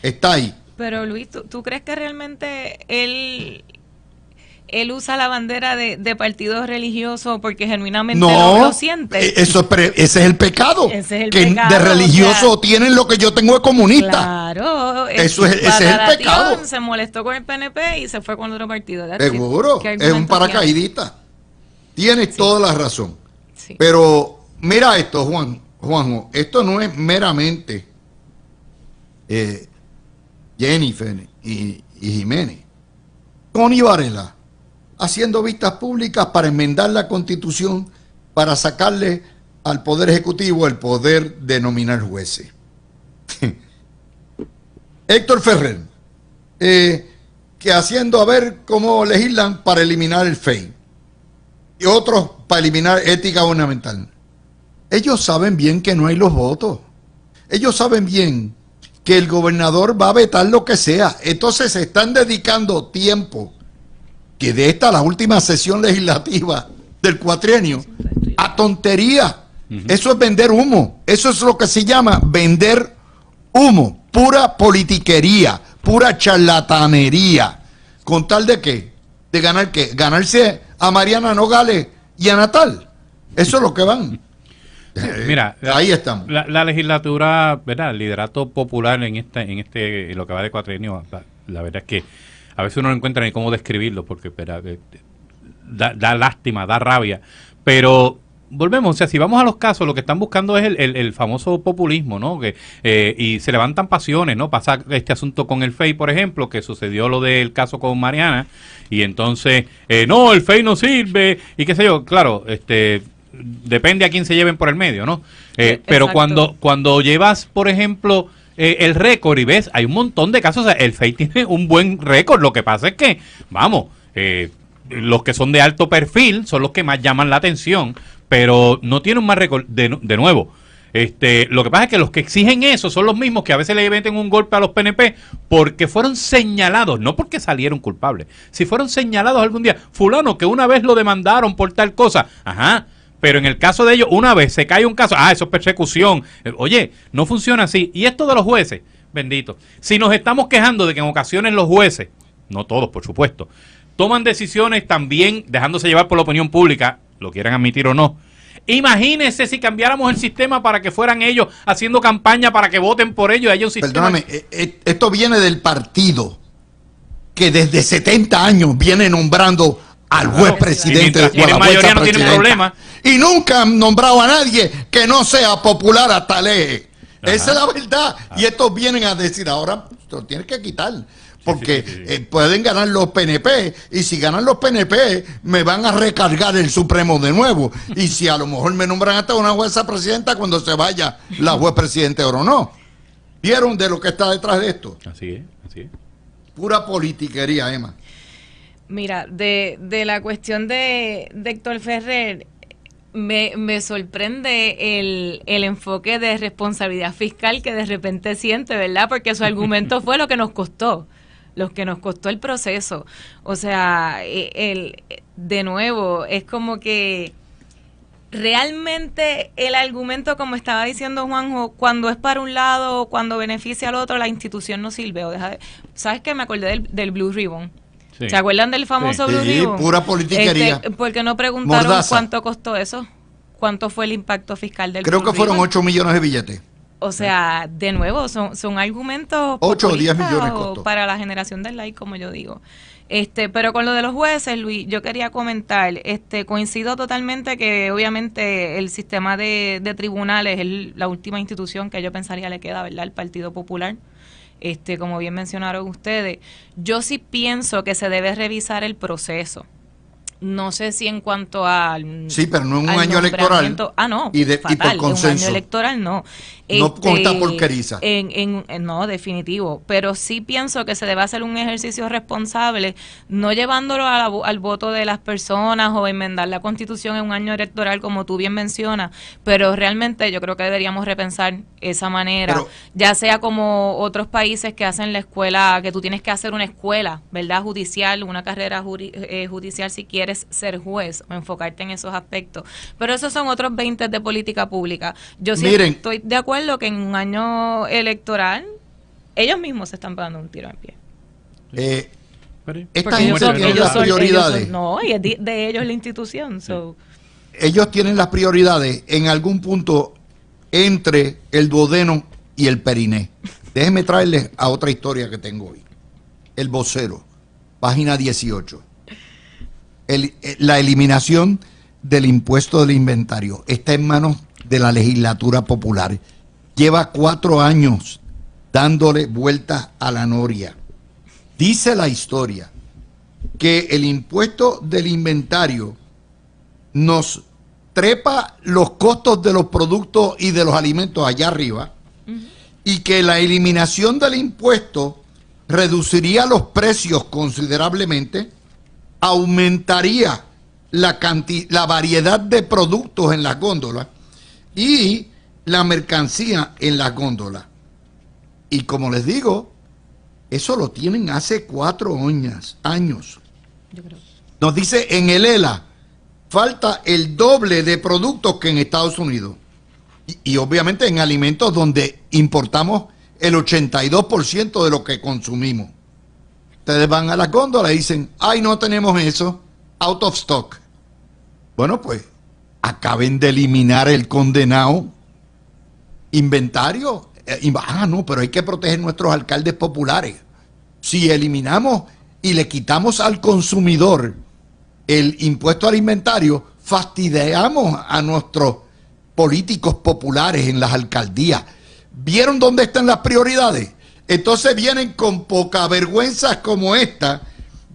está ahí. Pero Luis, ¿tú, crees que realmente él, él usa la bandera de, de partido religioso porque genuinamente no, lo, siente? E-, eso, ese es el pecado. Ese es el que de religioso tienen lo que yo tengo de comunista. Claro. Eso es, ese es el pecado. Se molestó con el PNP y se fue con otro partido. Seguro. Es un paracaidista. Tienes toda la razón. Pero mira esto, Juan, Juanjo, esto no es meramente... Eh, Jennifer y, Jiménez. Tony Varela, haciendo vistas públicas para enmendar la constitución, para sacarle al Poder Ejecutivo el poder de nominar jueces. Héctor Ferrer, eh, que haciendo a ver cómo legislan para eliminar el FEI y otros para eliminar ética ornamental. Ellos saben bien que no hay los votos. Ellos saben bien que el gobernador va a vetar lo que sea. Entonces se están dedicando tiempo, que de esta la última sesión legislativa del cuatrienio, a tontería. Eso es vender humo. Eso es lo que se llama vender humo. Pura politiquería, pura charlatanería. ¿Con tal de qué? ¿De ganar qué? Ganarse a Mariana Nogales y a Natal. Eso es lo que van. Eh, mira, ahí estamos. La, legislatura, ¿verdad? El liderato popular en este, en este, lo que va de cuatrienio, la, verdad es que a veces uno no encuentra ni cómo describirlo, porque eh, Da, lástima, da rabia. Pero volvemos, o sea, si vamos a los casos, lo que están buscando es el, el, famoso populismo, ¿no? Que, eh, y se levantan pasiones, ¿no? Pasa este asunto con el FEI, por ejemplo, que sucedió lo del caso con Mariana, y entonces, no, el FEI no sirve, y qué sé yo, claro, este depende a quién se lleven por el medio, ¿no? Eh, eh, pero cuando, cuando llevas, por ejemplo, eh, el récord y ves, hay un montón de casos, el FEI tiene un buen récord, lo que pasa es que, vamos, los que son de alto perfil son los que más llaman la atención, pero no tienen más récord, de, nuevo. Este, lo que pasa es que los que exigen eso son los mismos que a veces le meten un golpe a los PNP porque fueron señalados, no porque salieron culpables. Si fueron señalados algún día, fulano que una vez lo demandaron por tal cosa, ajá, pero en el caso de ellos, una vez se cae un caso, ah, eso es persecución. Eh, oye, no funciona así. Y esto de los jueces, bendito. Si nos estamos quejando de que en ocasiones los jueces, no todos por supuesto, toman decisiones también dejándose llevar por la opinión pública, lo quieran admitir o no. Imagínense si cambiáramos el sistema para que fueran ellos haciendo campaña para que voten por ellos. Perdóname, eh, eh, esto viene del partido que desde 70 años viene nombrando al juez presidente de la mayoría, no tiene problema. Y nunca han nombrado a nadie que no sea popular hasta ley. Esa es la verdad. Ah. Y estos vienen a decir ahora, lo tienes que quitar. Porque eh, pueden ganar los PNP y si ganan los PNP me van a recargar el Supremo de nuevo. Y si a lo mejor me nombran hasta una jueza presidenta cuando se vaya la juez presidente o no. ¿Vieron de lo que está detrás de esto? Así así es. Pura politiquería, Emma. Mira, de, de la cuestión de, de Héctor Ferrer, me, me, sorprende el, el, enfoque de responsabilidad fiscal que de repente siente, ¿verdad? Porque su argumento fue lo que nos costó, lo que nos costó el proceso. O sea, e, el, de nuevo, es como que realmente el argumento, como estaba diciendo Juanjo, cuando es para un lado o cuando beneficia al otro, la institución no sirve. O deja ¿Sabes qué? Me acordé del, del Blue Ribbon ¿Se acuerdan del famoso sí. sí, pura politiquería. Este, porque no preguntaron cuánto costó eso? ¿Cuánto fue el impacto fiscal del Creo que fueron 8 millones de billetes. O sea, de nuevo, son, son argumentos 8 o 10 millones para la generación del like, como yo digo. Este, pero con lo de los jueces, Luis, yo quería comentar, este, coincido totalmente que obviamente el sistema de, de tribunales es la última institución que yo pensaría le queda, ¿verdad?, al Partido Popular este, como bien mencionaron ustedes, yo sí pienso que se debe revisar el proceso. No sé si en cuanto al... Sí, pero no en un año electoral. Ah, no. Y, de, por consenso. En un año electoral no. No este, por En, en, no, definitivo. Pero sí pienso que se debe hacer un ejercicio responsable, no llevándolo al voto de las personas o enmendar la constitución en un año electoral, como tú bien mencionas. Pero realmente yo creo que deberíamos repensar esa manera. ya sea como otros países que hacen la escuela, que tú tienes que hacer una escuela, ¿verdad? Judicial, una carrera eh, judicial si quieres ser juez o enfocarte en esos aspectos. Pero esos son otros 20 de política pública. Yo estoy de acuerdo que en un año electoral ellos mismos se están pagando un tiro en pie. Eh, son, prioridades. no, y es de, ellos la institución. Ellos tienen las prioridades en algún punto entre el duodeno y el periné. Déjenme traerles a otra historia que tengo hoy. El vocero, página 18. Eh, la eliminación del impuesto del inventario está en manos de la legislatura popular. Lleva cuatro años dándole vueltas a la noria. Dice la historia que el impuesto del inventario nos trepa los costos de los productos y de los alimentos allá arriba y que la eliminación del impuesto reduciría los precios considerablemente aumentaría la, la variedad de productos en las góndolas y la mercancía en las góndolas. Y como les digo, eso lo tienen hace cuatro años. años. Nos dice en el ELA, falta el doble de productos que en Estados Unidos. Y, y obviamente en alimentos donde importamos el 82% de lo que consumimos. Ustedes van a la góndola y dicen, ay, no tenemos eso, out of stock. Bueno, pues acaben de eliminar el condenado inventario. Eh, ah, no, pero hay que proteger nuestros alcaldes populares. Si eliminamos y le quitamos al consumidor el impuesto al inventario, fastidiamos a nuestros políticos populares en las alcaldías. ¿Vieron dónde están las prioridades? Entonces vienen con poca vergüenza como esta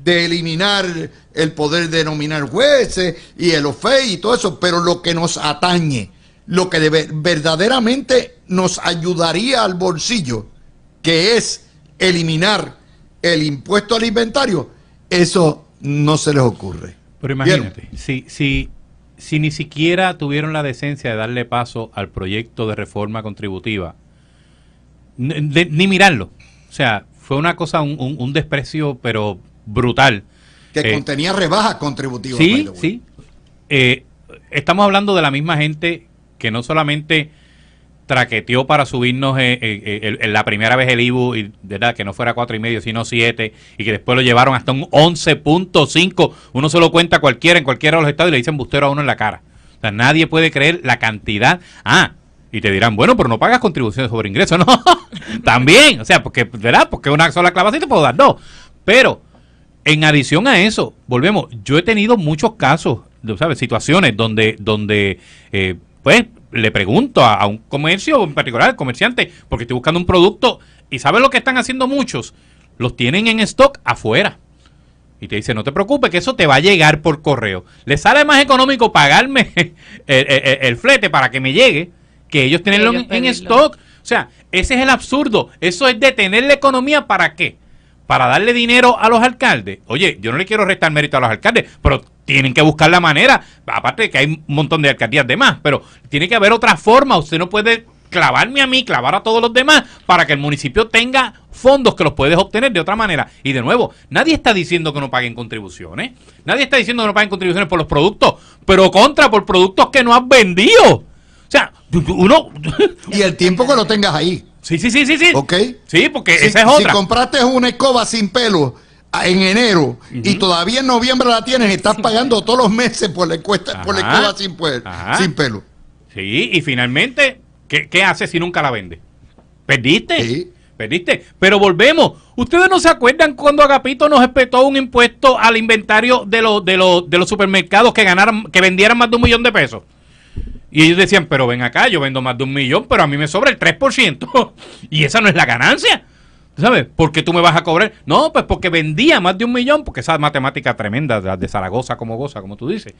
de eliminar el poder de nominar jueces y el OFEI y todo eso, pero lo que nos atañe, lo que verdaderamente nos ayudaría al bolsillo, que es eliminar el impuesto al inventario, eso no se les ocurre. Pero imagínate, si, si, si ni siquiera tuvieron la decencia de darle paso al proyecto de reforma contributiva, ni mirarlo. O sea, fue una cosa, un, desprecio, pero brutal. Que eh, contenía rebajas contributivas. Sí, sí. Eh, estamos hablando de la misma gente que no solamente traqueteó para subirnos eh, la primera vez el IBU, y, ¿verdad? que no fuera cuatro y medio, sino siete, y que después lo llevaron hasta un 11.5. Uno se lo cuenta cualquiera, en cualquiera de los estados, y le dicen bustero a uno en la cara. O sea, nadie puede creer la cantidad. Ah, y te dirán, bueno, pero no pagas contribuciones sobre ingresos, ¿no? También, o sea, porque, ¿verdad? Porque una sola clavacita te puedo dar dos. Pero, en adición a eso, volvemos, yo he tenido muchos casos, ¿sabes? Situaciones donde, donde eh, pues, le pregunto a, un comercio, en particular al comerciante, porque estoy buscando un producto y ¿sabes lo que están haciendo muchos? Los tienen en stock afuera. Y te dice, no te preocupes, que eso te va a llegar por correo. Le sale más económico pagarme el flete para que me llegue que ellos tienen en, stock. O sea, ese es el absurdo. Eso es detener la economía para qué? Para darle dinero a los alcaldes. Oye, yo no le quiero restar mérito a los alcaldes, pero tienen que buscar la manera. Aparte de que hay un montón de alcaldías de más, pero tiene que haber otra forma. Usted no puede clavarme a mí, clavar a todos los demás, para que el municipio tenga fondos que los puedes obtener de otra manera. Y de nuevo, nadie está diciendo que no paguen contribuciones. Nadie está diciendo que no paguen contribuciones por los productos, pero contra por productos que no has vendido. O sea, uno... Y el tiempo que lo tengas ahí. Sí, sí, sí, sí, sí. ¿Ok? Sí, porque esa es otra. Si compraste una escoba sin pelo en enero y todavía en noviembre la tienes, estás pagando todos los meses por la, encuesta, por la escoba sin, sin pelo. Sí, y finalmente, ¿qué, hace si nunca la vende? ¿Perdiste? Sí. ¿Perdiste? Pero volvemos. ¿Ustedes no se acuerdan cuando Agapito nos espetó un impuesto al inventario de los, de los, de los supermercados que ganaran, que vendieran más de un millón de pesos? Y ellos decían, pero ven acá, yo vendo más de un millón, pero a mí me sobra el 3%. y esa no es la ganancia. ¿Sabes? ¿Por qué tú me vas a cobrar? No, pues porque vendía más de un millón, porque esa matemática tremenda de, Zaragoza como goza, como tú dices.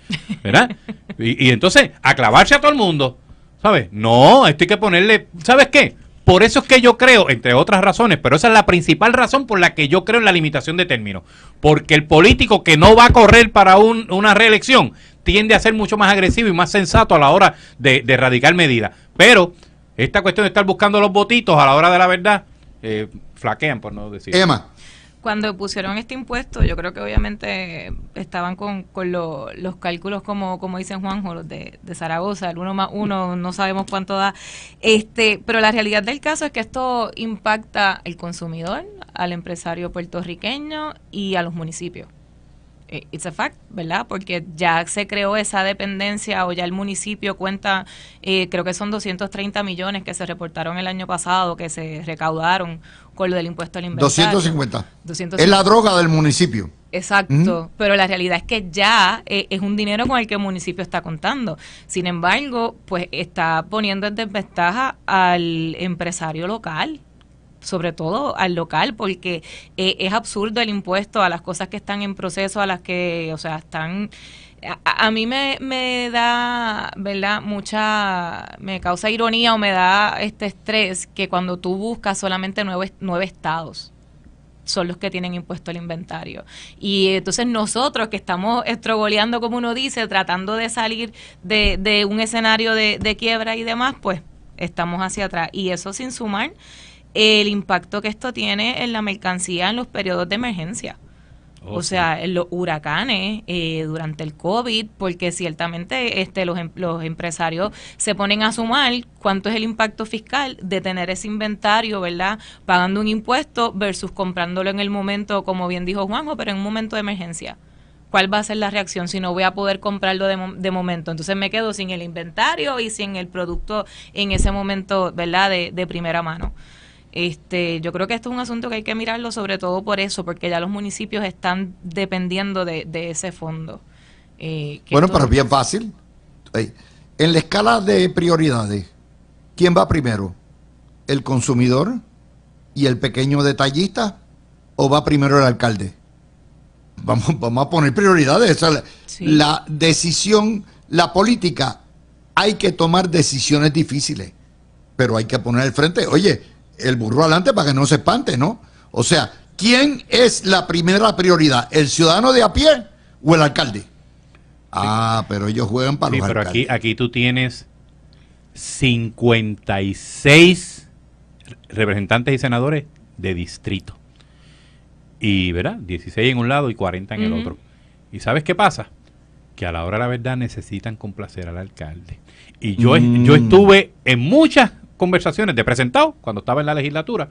¿Verdad? y, entonces, a clavarse a todo el mundo. ¿Sabes? No, esto hay que ponerle. ¿Sabes qué? Por eso es que yo creo, entre otras razones, pero esa es la principal razón por la que yo creo en la limitación de términos. Porque el político que no va a correr para una reelección tiende a ser mucho más agresivo y más sensato a la hora de, de medidas. Pero esta cuestión de estar buscando los botitos a la hora de la verdad, eh, flaquean, por no decir. Emma. Cuando pusieron este impuesto, yo creo que obviamente estaban con, con los cálculos, como, como dicen Juanjo, los de, Zaragoza, el uno más 1, no sabemos cuánto da. este Pero la realidad del caso es que esto impacta al consumidor, al empresario puertorriqueño y a los municipios. Eh, it's a fact, ¿verdad? Porque ya se creó esa dependencia o ya el municipio cuenta, eh, creo que son 230 millones que se reportaron el año pasado, que se recaudaron con lo del impuesto al inventario. 250. Es la droga del municipio. Exacto, pero la realidad es que ya eh, es un dinero con el que el municipio está contando. Sin embargo, pues está poniendo en desventaja al empresario local sobre todo al local, porque eh, es absurdo el impuesto a las cosas que están en proceso, a las que, o sea, están... A, mí me, da, ¿verdad? Mucha, me causa ironía o me da este estrés que cuando tú buscas solamente nueve, nueve estados son los que tienen impuesto al inventario. Y entonces nosotros que estamos estrogoleando, como uno dice, tratando de salir de, un escenario de, de quiebra y demás, pues estamos hacia atrás. Y eso sin sumar el impacto que esto tiene en la mercancía en los periodos de emergencia. Oh, o sea, los huracanes, eh, durante el COVID, porque ciertamente este, los, em, los empresarios se ponen a sumar cuánto es el impacto fiscal de tener ese inventario, ¿verdad? Pagando un impuesto versus comprándolo en el momento, como bien dijo Juanjo, pero en un momento de emergencia. ¿Cuál va a ser la reacción si no voy a poder comprarlo de, momento? Entonces me quedo sin el inventario y sin el producto en ese momento, ¿verdad? de primera mano. Este, yo creo que esto es un asunto que hay que mirarlo sobre todo por eso, porque ya los municipios están dependiendo de, ese fondo. Eh, bueno, pero es bien fácil. En la escala de prioridades, ¿quién va primero? ¿El consumidor y el pequeño detallista o va primero el alcalde? Vamos, a poner prioridades. La decisión, la política, hay que tomar decisiones difíciles, pero hay que poner el frente. Oye, el burro adelante para que no se espante, ¿no? O sea, ¿quién es la primera prioridad? ¿El ciudadano de a pie o el alcalde? Ah, pero ellos juegan para los pero Aquí, aquí tú tienes 56 representantes y senadores de distrito. Y, ¿verdad? 16 en un lado y 40 en el otro. ¿Y sabes qué pasa? Que a la hora de la verdad necesitan complacer al alcalde. Y yo, yo mm. estuve en muchas conversaciones de presentado cuando estaba en la legislatura,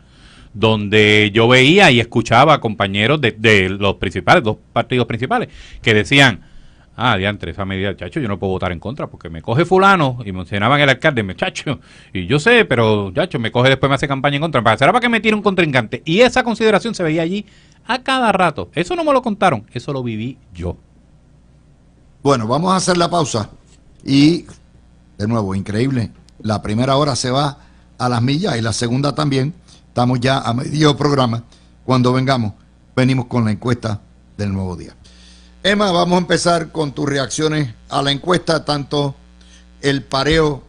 donde yo veía y escuchaba a compañeros de, los principales, dos partidos principales, que decían, ah, diantre, esa medida, chacho, yo no puedo votar en contra porque me coge fulano y mencionaban el alcalde, me chacho, y yo sé, pero chacho, me coge después, me hace campaña en contra, será para que me tire un contrincante. Y esa consideración se veía allí a cada rato. Eso no me lo contaron, eso lo viví yo. Bueno, vamos a hacer la pausa y, de nuevo, increíble, la primera hora se va a las millas y la segunda también. Estamos ya a medio programa. Cuando vengamos, venimos con la encuesta del nuevo día. Emma, vamos a empezar con tus reacciones a la encuesta, tanto el pareo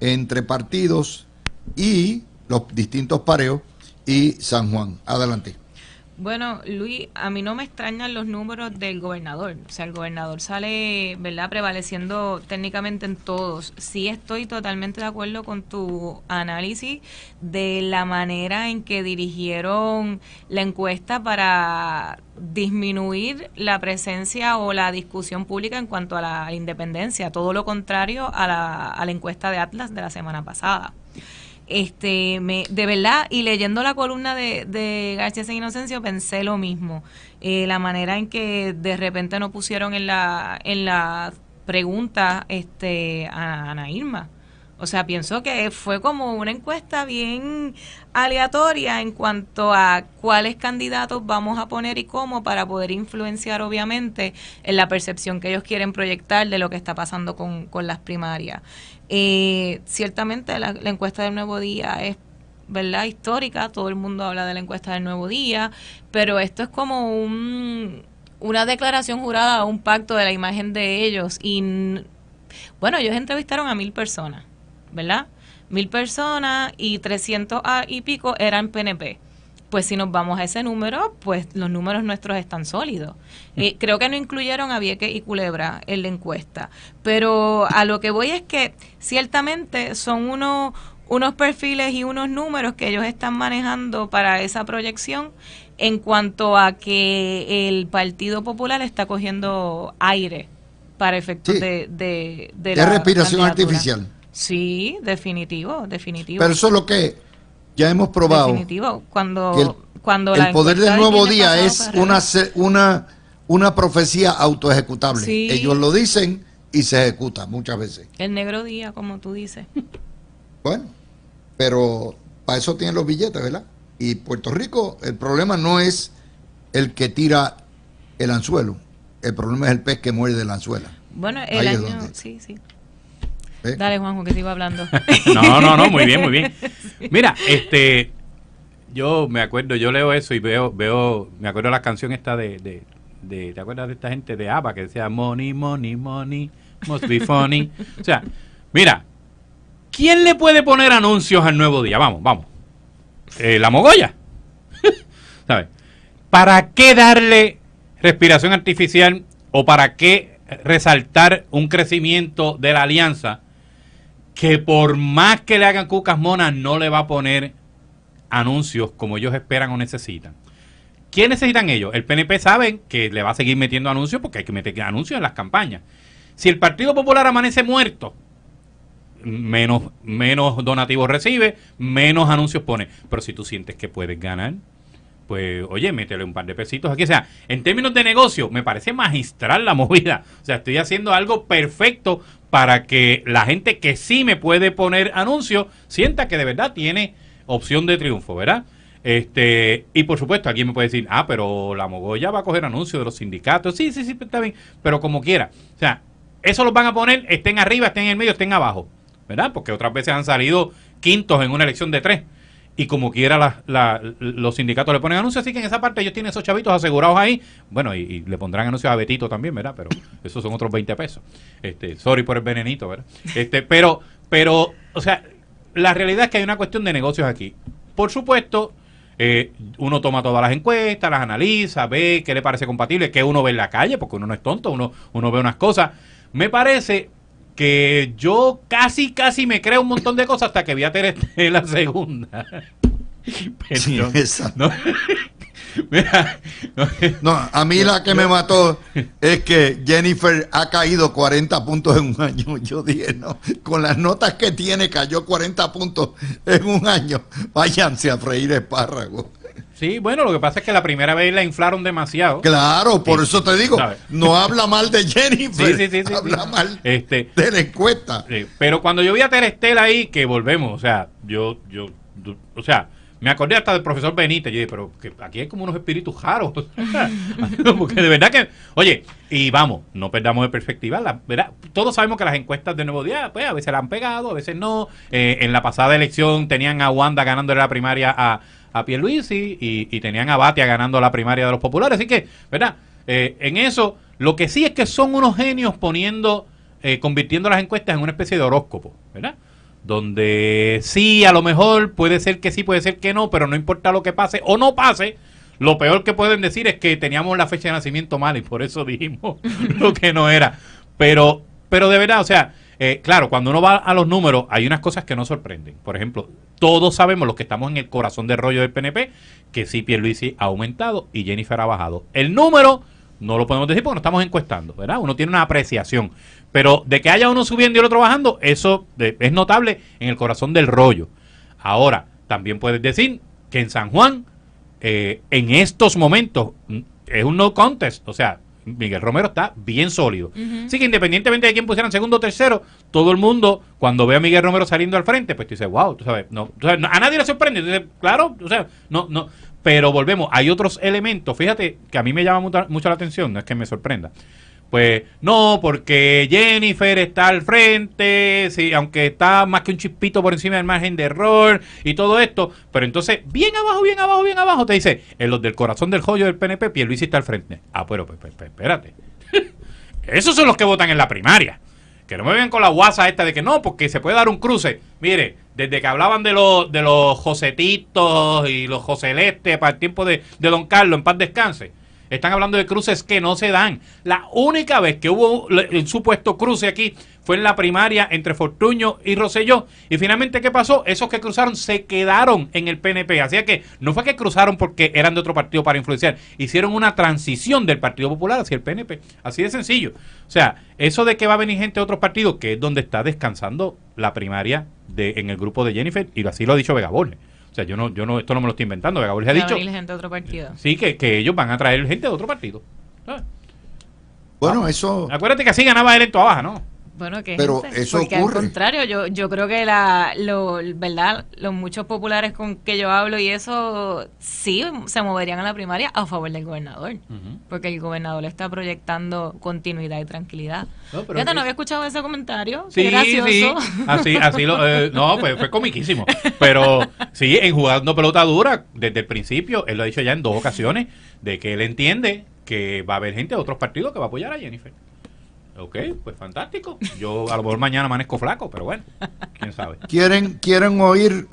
entre partidos y los distintos pareos y San Juan. Adelante. Bueno, Luis, a mí no me extrañan los números del gobernador. O sea, el gobernador sale, ¿verdad?, prevaleciendo técnicamente en todos. Sí estoy totalmente de acuerdo con tu análisis de la manera en que dirigieron la encuesta para disminuir la presencia o la discusión pública en cuanto a la independencia. Todo lo contrario a la, a la encuesta de Atlas de la semana pasada este me de verdad y leyendo la columna de, de García sin Inocencio pensé lo mismo eh, la manera en que de repente nos pusieron en la en la pregunta este a Ana Irma o sea, pienso que fue como una encuesta bien aleatoria en cuanto a cuáles candidatos vamos a poner y cómo para poder influenciar, obviamente, en la percepción que ellos quieren proyectar de lo que está pasando con, con las primarias. Eh, ciertamente la, encuesta del Nuevo Día es verdad histórica, todo el mundo habla de la encuesta del Nuevo Día, pero esto es como una declaración jurada un pacto de la imagen de ellos. Y bueno, ellos entrevistaron a mil personas, ¿verdad? Mil personas y 300 y pico eran PNP pues si nos vamos a ese número, pues los números nuestros están sólidos. y mm. creo que no incluyeron a Vieque y Culebra en la encuesta, pero a lo que voy es que ciertamente son unos, unos perfiles y unos números que ellos están manejando para esa proyección en cuanto a que el Partido Popular está cogiendo aire para efectos de, de, de, respiración artificial. Sí, definitivo, definitivo. Pero eso que ya hemos probado cuando, el, el poder del nuevo día es una, una, una profecía auto ejecutable. Ellos lo dicen y se ejecuta muchas veces. El negro día, como tú dices. Bueno, pero para eso tienen los billetes, ¿verdad? Y Puerto Rico, el problema no es el que tira el anzuelo, el problema es el pez que muerde la anzuela. Bueno, el año, sí, sí. Dale, Juanjo, que sigo hablando. no, no, no, muy bien, muy bien. Mira, este, yo me acuerdo, yo leo eso y veo, veo, me acuerdo la canción esta de, de, de ¿te acuerdas de esta gente de ABBA que decía money, money, money, must be funny? o sea, mira, ¿quién le puede poner anuncios al nuevo día? Vamos, vamos. Eh, la mogolla. ¿Sabes? ¿Para qué darle respiración artificial o para qué resaltar un crecimiento de la alianza que por más que le hagan cucas monas, no le va a poner anuncios como ellos esperan o necesitan. ¿Qué necesitan ellos? El PNP sabe que le va a seguir metiendo anuncios porque hay que meter anuncios en las campañas. Si el Partido Popular amanece muerto, menos, menos donativos recibe, menos anuncios pone. Pero si tú sientes que puedes ganar, pues oye, métele un par de pesitos aquí. O sea, en términos de negocio, me parece magistral la movida. O sea, estoy haciendo algo perfecto para que la gente que sí me puede poner anuncio sienta que de verdad tiene opción de triunfo, ¿verdad? Este, y por supuesto, alguien me puede decir, ah, pero la mogolla va a coger anuncios de los sindicatos. Sí, sí, sí, está bien, pero como quiera. O sea, eso los van a poner, estén arriba, estén en el medio, estén abajo, ¿verdad? Porque otras veces han salido quintos en una elección de tres y como quiera los sindicatos le ponen anuncios, así que en esa parte ellos tienen esos chavitos asegurados ahí, bueno, y, le pondrán anuncios a Betito también, ¿verdad? Pero esos son otros 20 pesos. Este, sorry por el venenito, ¿verdad? Este, pero, pero, o sea, la realidad es que hay una cuestión de negocios aquí. Por supuesto, eh, uno toma todas las encuestas, las analiza, ve qué le parece compatible, qué uno ve en la calle, porque uno no es tonto, uno, uno ve unas cosas. Me parece que yo casi, casi me creo un montón de cosas hasta que vi a en la segunda. Pero, ¿no? a mí la que me mató es que Jennifer ha caído 40 puntos en un año. Yo dije, no, con las notas que tiene cayó 40 puntos en un año. Váyanse a freír espárragos. Sí, bueno, lo que pasa es que la primera vez la inflaron demasiado. Claro, por eso te digo, no habla mal de Jennifer, sí, sí, habla mal este, de la encuesta. pero cuando yo vi a Ter ahí, que volvemos, o sea, yo, yo, o sea, me acordé hasta del profesor Benítez. Yo dije, pero que aquí hay como unos espíritus raros. Porque de verdad que. Oye, y vamos, no perdamos de perspectiva. La, ¿verdad? Todos sabemos que las encuestas de Nuevo Día, pues a veces la han pegado, a veces no. Eh, en la pasada elección tenían a Wanda ganándole la primaria a, a Pierluisi y, tenían a Batia ganando la primaria de los populares. Así que, ¿verdad? Eh, en eso, lo que sí es que son unos genios poniendo, eh, convirtiendo las encuestas en una especie de horóscopo, ¿verdad? Donde sí, a lo mejor puede ser que sí, puede ser que no, pero no importa lo que pase o no pase, lo peor que pueden decir es que teníamos la fecha de nacimiento mal y por eso dijimos lo que no era. Pero, pero de verdad, o sea, eh, claro, cuando uno va a los números, hay unas cosas que no sorprenden. Por ejemplo, todos sabemos, los que estamos en el corazón del rollo del PNP, que sí, Pierluisi ha aumentado y Jennifer ha bajado. El número no lo podemos decir porque no estamos encuestando, ¿verdad? Uno tiene una apreciación. Pero de que haya uno subiendo y el otro bajando, eso es notable en el corazón del rollo. Ahora, también puedes decir que en San Juan, eh, en estos momentos, mm, es un no contest. O sea, Miguel Romero está bien sólido. Así que independientemente de quién pusieran segundo o tercero, todo el mundo, cuando ve a Miguel Romero saliendo al frente, pues tú dices, wow, tú sabes, no, a nadie le sorprende. claro, sea, no, no. Pero volvemos, hay otros elementos, fíjate, que a mí me llama mucho la atención, no es que me sorprenda pues no, porque Jennifer está al frente, sí, aunque está más que un chispito por encima del margen de error y todo esto, pero entonces bien abajo, bien abajo, bien abajo te dice, en los del corazón del joyo del PNP, Pierluisi está al frente. Ah, pero pues, pues, pues, espérate. Esos son los que votan en la primaria. Que no me ven con la guasa esta de que no, porque se puede dar un cruce. Mire, desde que hablaban de los de los Josetitos y los Joseleste para el tiempo de Don Carlos, en paz descanse están hablando de cruces que no se dan. La única vez que hubo el supuesto cruce aquí fue en la primaria entre Fortuño y Roselló Y finalmente, ¿qué pasó? Esos que cruzaron se quedaron en el PNP. Así que no fue que cruzaron porque eran de otro partido para influenciar. Hicieron una transición del Partido Popular hacia el PNP. Así de sencillo. O sea, eso de que va a venir gente de otros partidos, que es donde está descansando la primaria de, en el grupo de Jennifer, y así lo ha dicho Vega o sea, yo no, yo no, esto no me lo estoy inventando. Gabriel ha dicho. Sí, que, que, ellos van a traer gente de otro partido. Bueno, ah, eso. Acuérdate que así ganaba él en tu ¿no? Bueno, que Pero eso Porque al contrario, yo, yo creo que la, lo, ¿verdad? los muchos populares con que yo hablo y eso sí se moverían a la primaria a favor del gobernador. Porque el gobernador le está proyectando continuidad y tranquilidad. No, pero no había escuchado ese comentario. Sí, sí. Así, así eh, no, pues fue comiquísimo. Pero sí, en jugando pelota dura, desde el principio, él lo ha dicho ya en dos ocasiones, de que él entiende que va a haber gente de otros partidos que va a apoyar a Jennifer. Ok, pues fantástico. Yo a lo mejor mañana amanezco flaco, pero bueno, quién sabe. ¿Quieren, quieren oír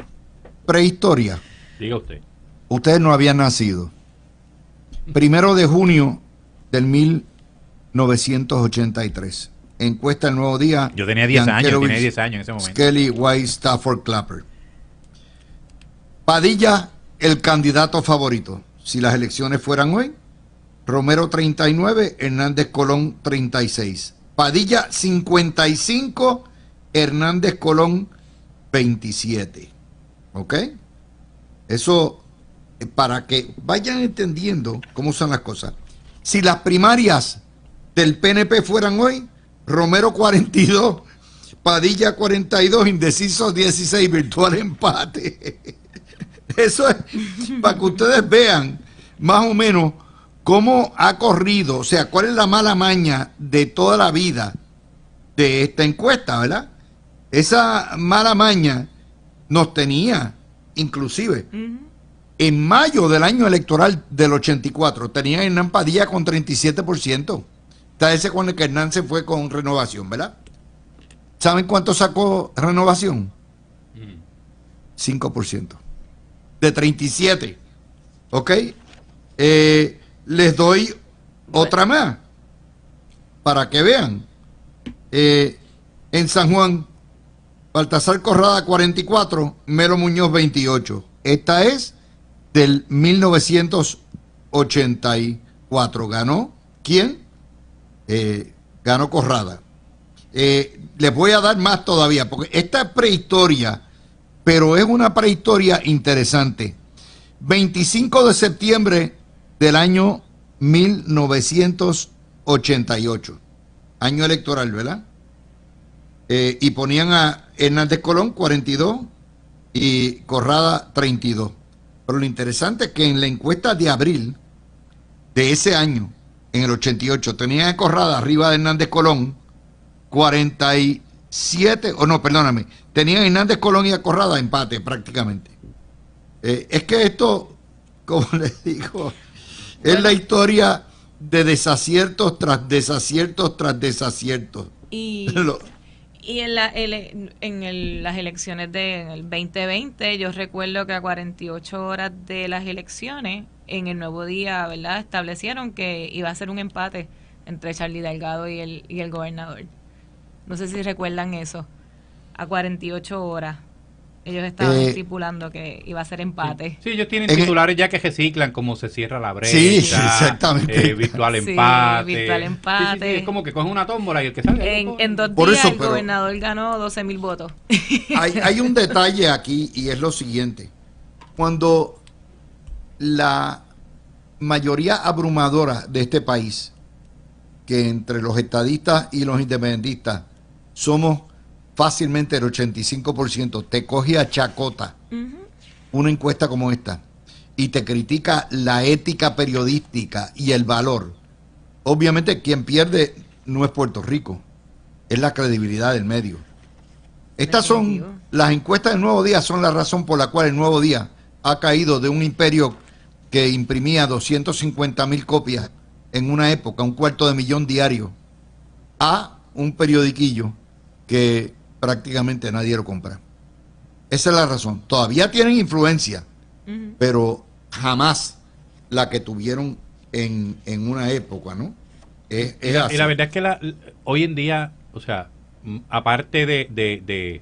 prehistoria? Diga usted. Ustedes no habían nacido. Primero de junio del 1983. Encuesta El Nuevo Día. Yo tenía 10 años, Kelly White Stafford Clapper. Padilla, el candidato favorito. Si las elecciones fueran hoy, Romero 39, Hernández Colón 36. Padilla 55, Hernández Colón 27. ¿Ok? Eso eh, para que vayan entendiendo cómo son las cosas. Si las primarias del PNP fueran hoy, Romero 42, Padilla 42, Indeciso 16, virtual empate. Eso es para que ustedes vean más o menos ¿Cómo ha corrido? O sea, ¿cuál es la mala maña de toda la vida de esta encuesta, verdad? Esa mala maña nos tenía, inclusive, en mayo del año electoral del 84, tenía Hernán Padilla con 37%. Está ese con el que Hernán se fue con renovación, ¿verdad? ¿Saben cuánto sacó renovación? 5%. Mm. De 37. ¿Ok? Eh, les doy otra más para que vean. Eh, en San Juan, Baltasar Corrada 44, Mero Muñoz 28. Esta es del 1984. ¿Ganó quién? Eh, ganó Corrada. Eh, les voy a dar más todavía, porque esta es prehistoria, pero es una prehistoria interesante. 25 de septiembre del año 1988, año electoral, ¿verdad? Eh, y ponían a Hernández Colón 42 y Corrada 32. Pero lo interesante es que en la encuesta de abril de ese año, en el 88, tenían a Corrada arriba de Hernández Colón 47, o no, perdóname, tenían a Hernández Colón y a Corrada empate prácticamente. Eh, es que esto, como les digo, es la historia de desaciertos tras desaciertos tras desaciertos. Y, en, las elecciones del 2020, yo recuerdo que a 48 horas de las elecciones, en el nuevo día, ¿verdad? Establecieron que iba a ser un empate entre Charlie Delgado y el, y el gobernador. No sé si recuerdan eso. A 48 horas. Ellos estaban eh, estipulando que iba a ser empate. Sí, ellos tienen titulares ya que reciclan como se cierra la brecha. Sí, exactamente. Eh, virtual empate. es como que coge una tómbola y el que sale. En, dos días el gobernador ganó 12 mil votos. Hay, hay un detalle aquí y es lo siguiente. Cuando la mayoría abrumadora de este país, que entre los estadistas y los independentistas somos fácilmente el 85% te coge a chacota una encuesta como esta y te critica la ética periodística y el valor, obviamente quien pierde no es Puerto Rico, es la credibilidad del medio. Estas son las encuestas del Nuevo Día, son la razón por la cual el Nuevo Día ha caído de un imperio que imprimía 250 mil copias en una época, un cuarto de millón diario, a un periodiquillo que prácticamente nadie lo compra. Esa es la razón. Todavía tienen influencia, pero jamás la que tuvieron en, una época, ¿no? Es, así. Y la verdad es que hoy en día, o sea, aparte de,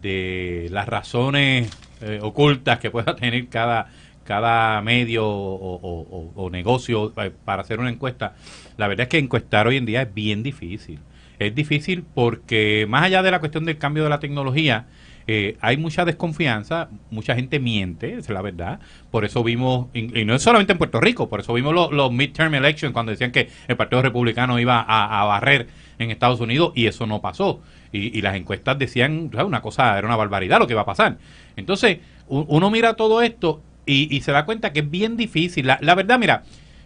de, las razones eh, ocultas que pueda tener cada, cada medio o, negocio eh, para hacer una encuesta, la verdad es que encuestar hoy en día es bien difícil es difícil porque más allá de la cuestión del cambio de la tecnología, eh, hay mucha desconfianza, mucha gente miente, es la verdad. Por eso vimos, y, no es solamente en Puerto Rico, por eso vimos los, midterm elections cuando decían que el Partido Republicano iba a, barrer en Estados Unidos y eso no pasó. Y, las encuestas decían una cosa, era una barbaridad lo que iba a pasar. Entonces, uno mira todo esto y, se da cuenta que es bien difícil. La, la, verdad, mira,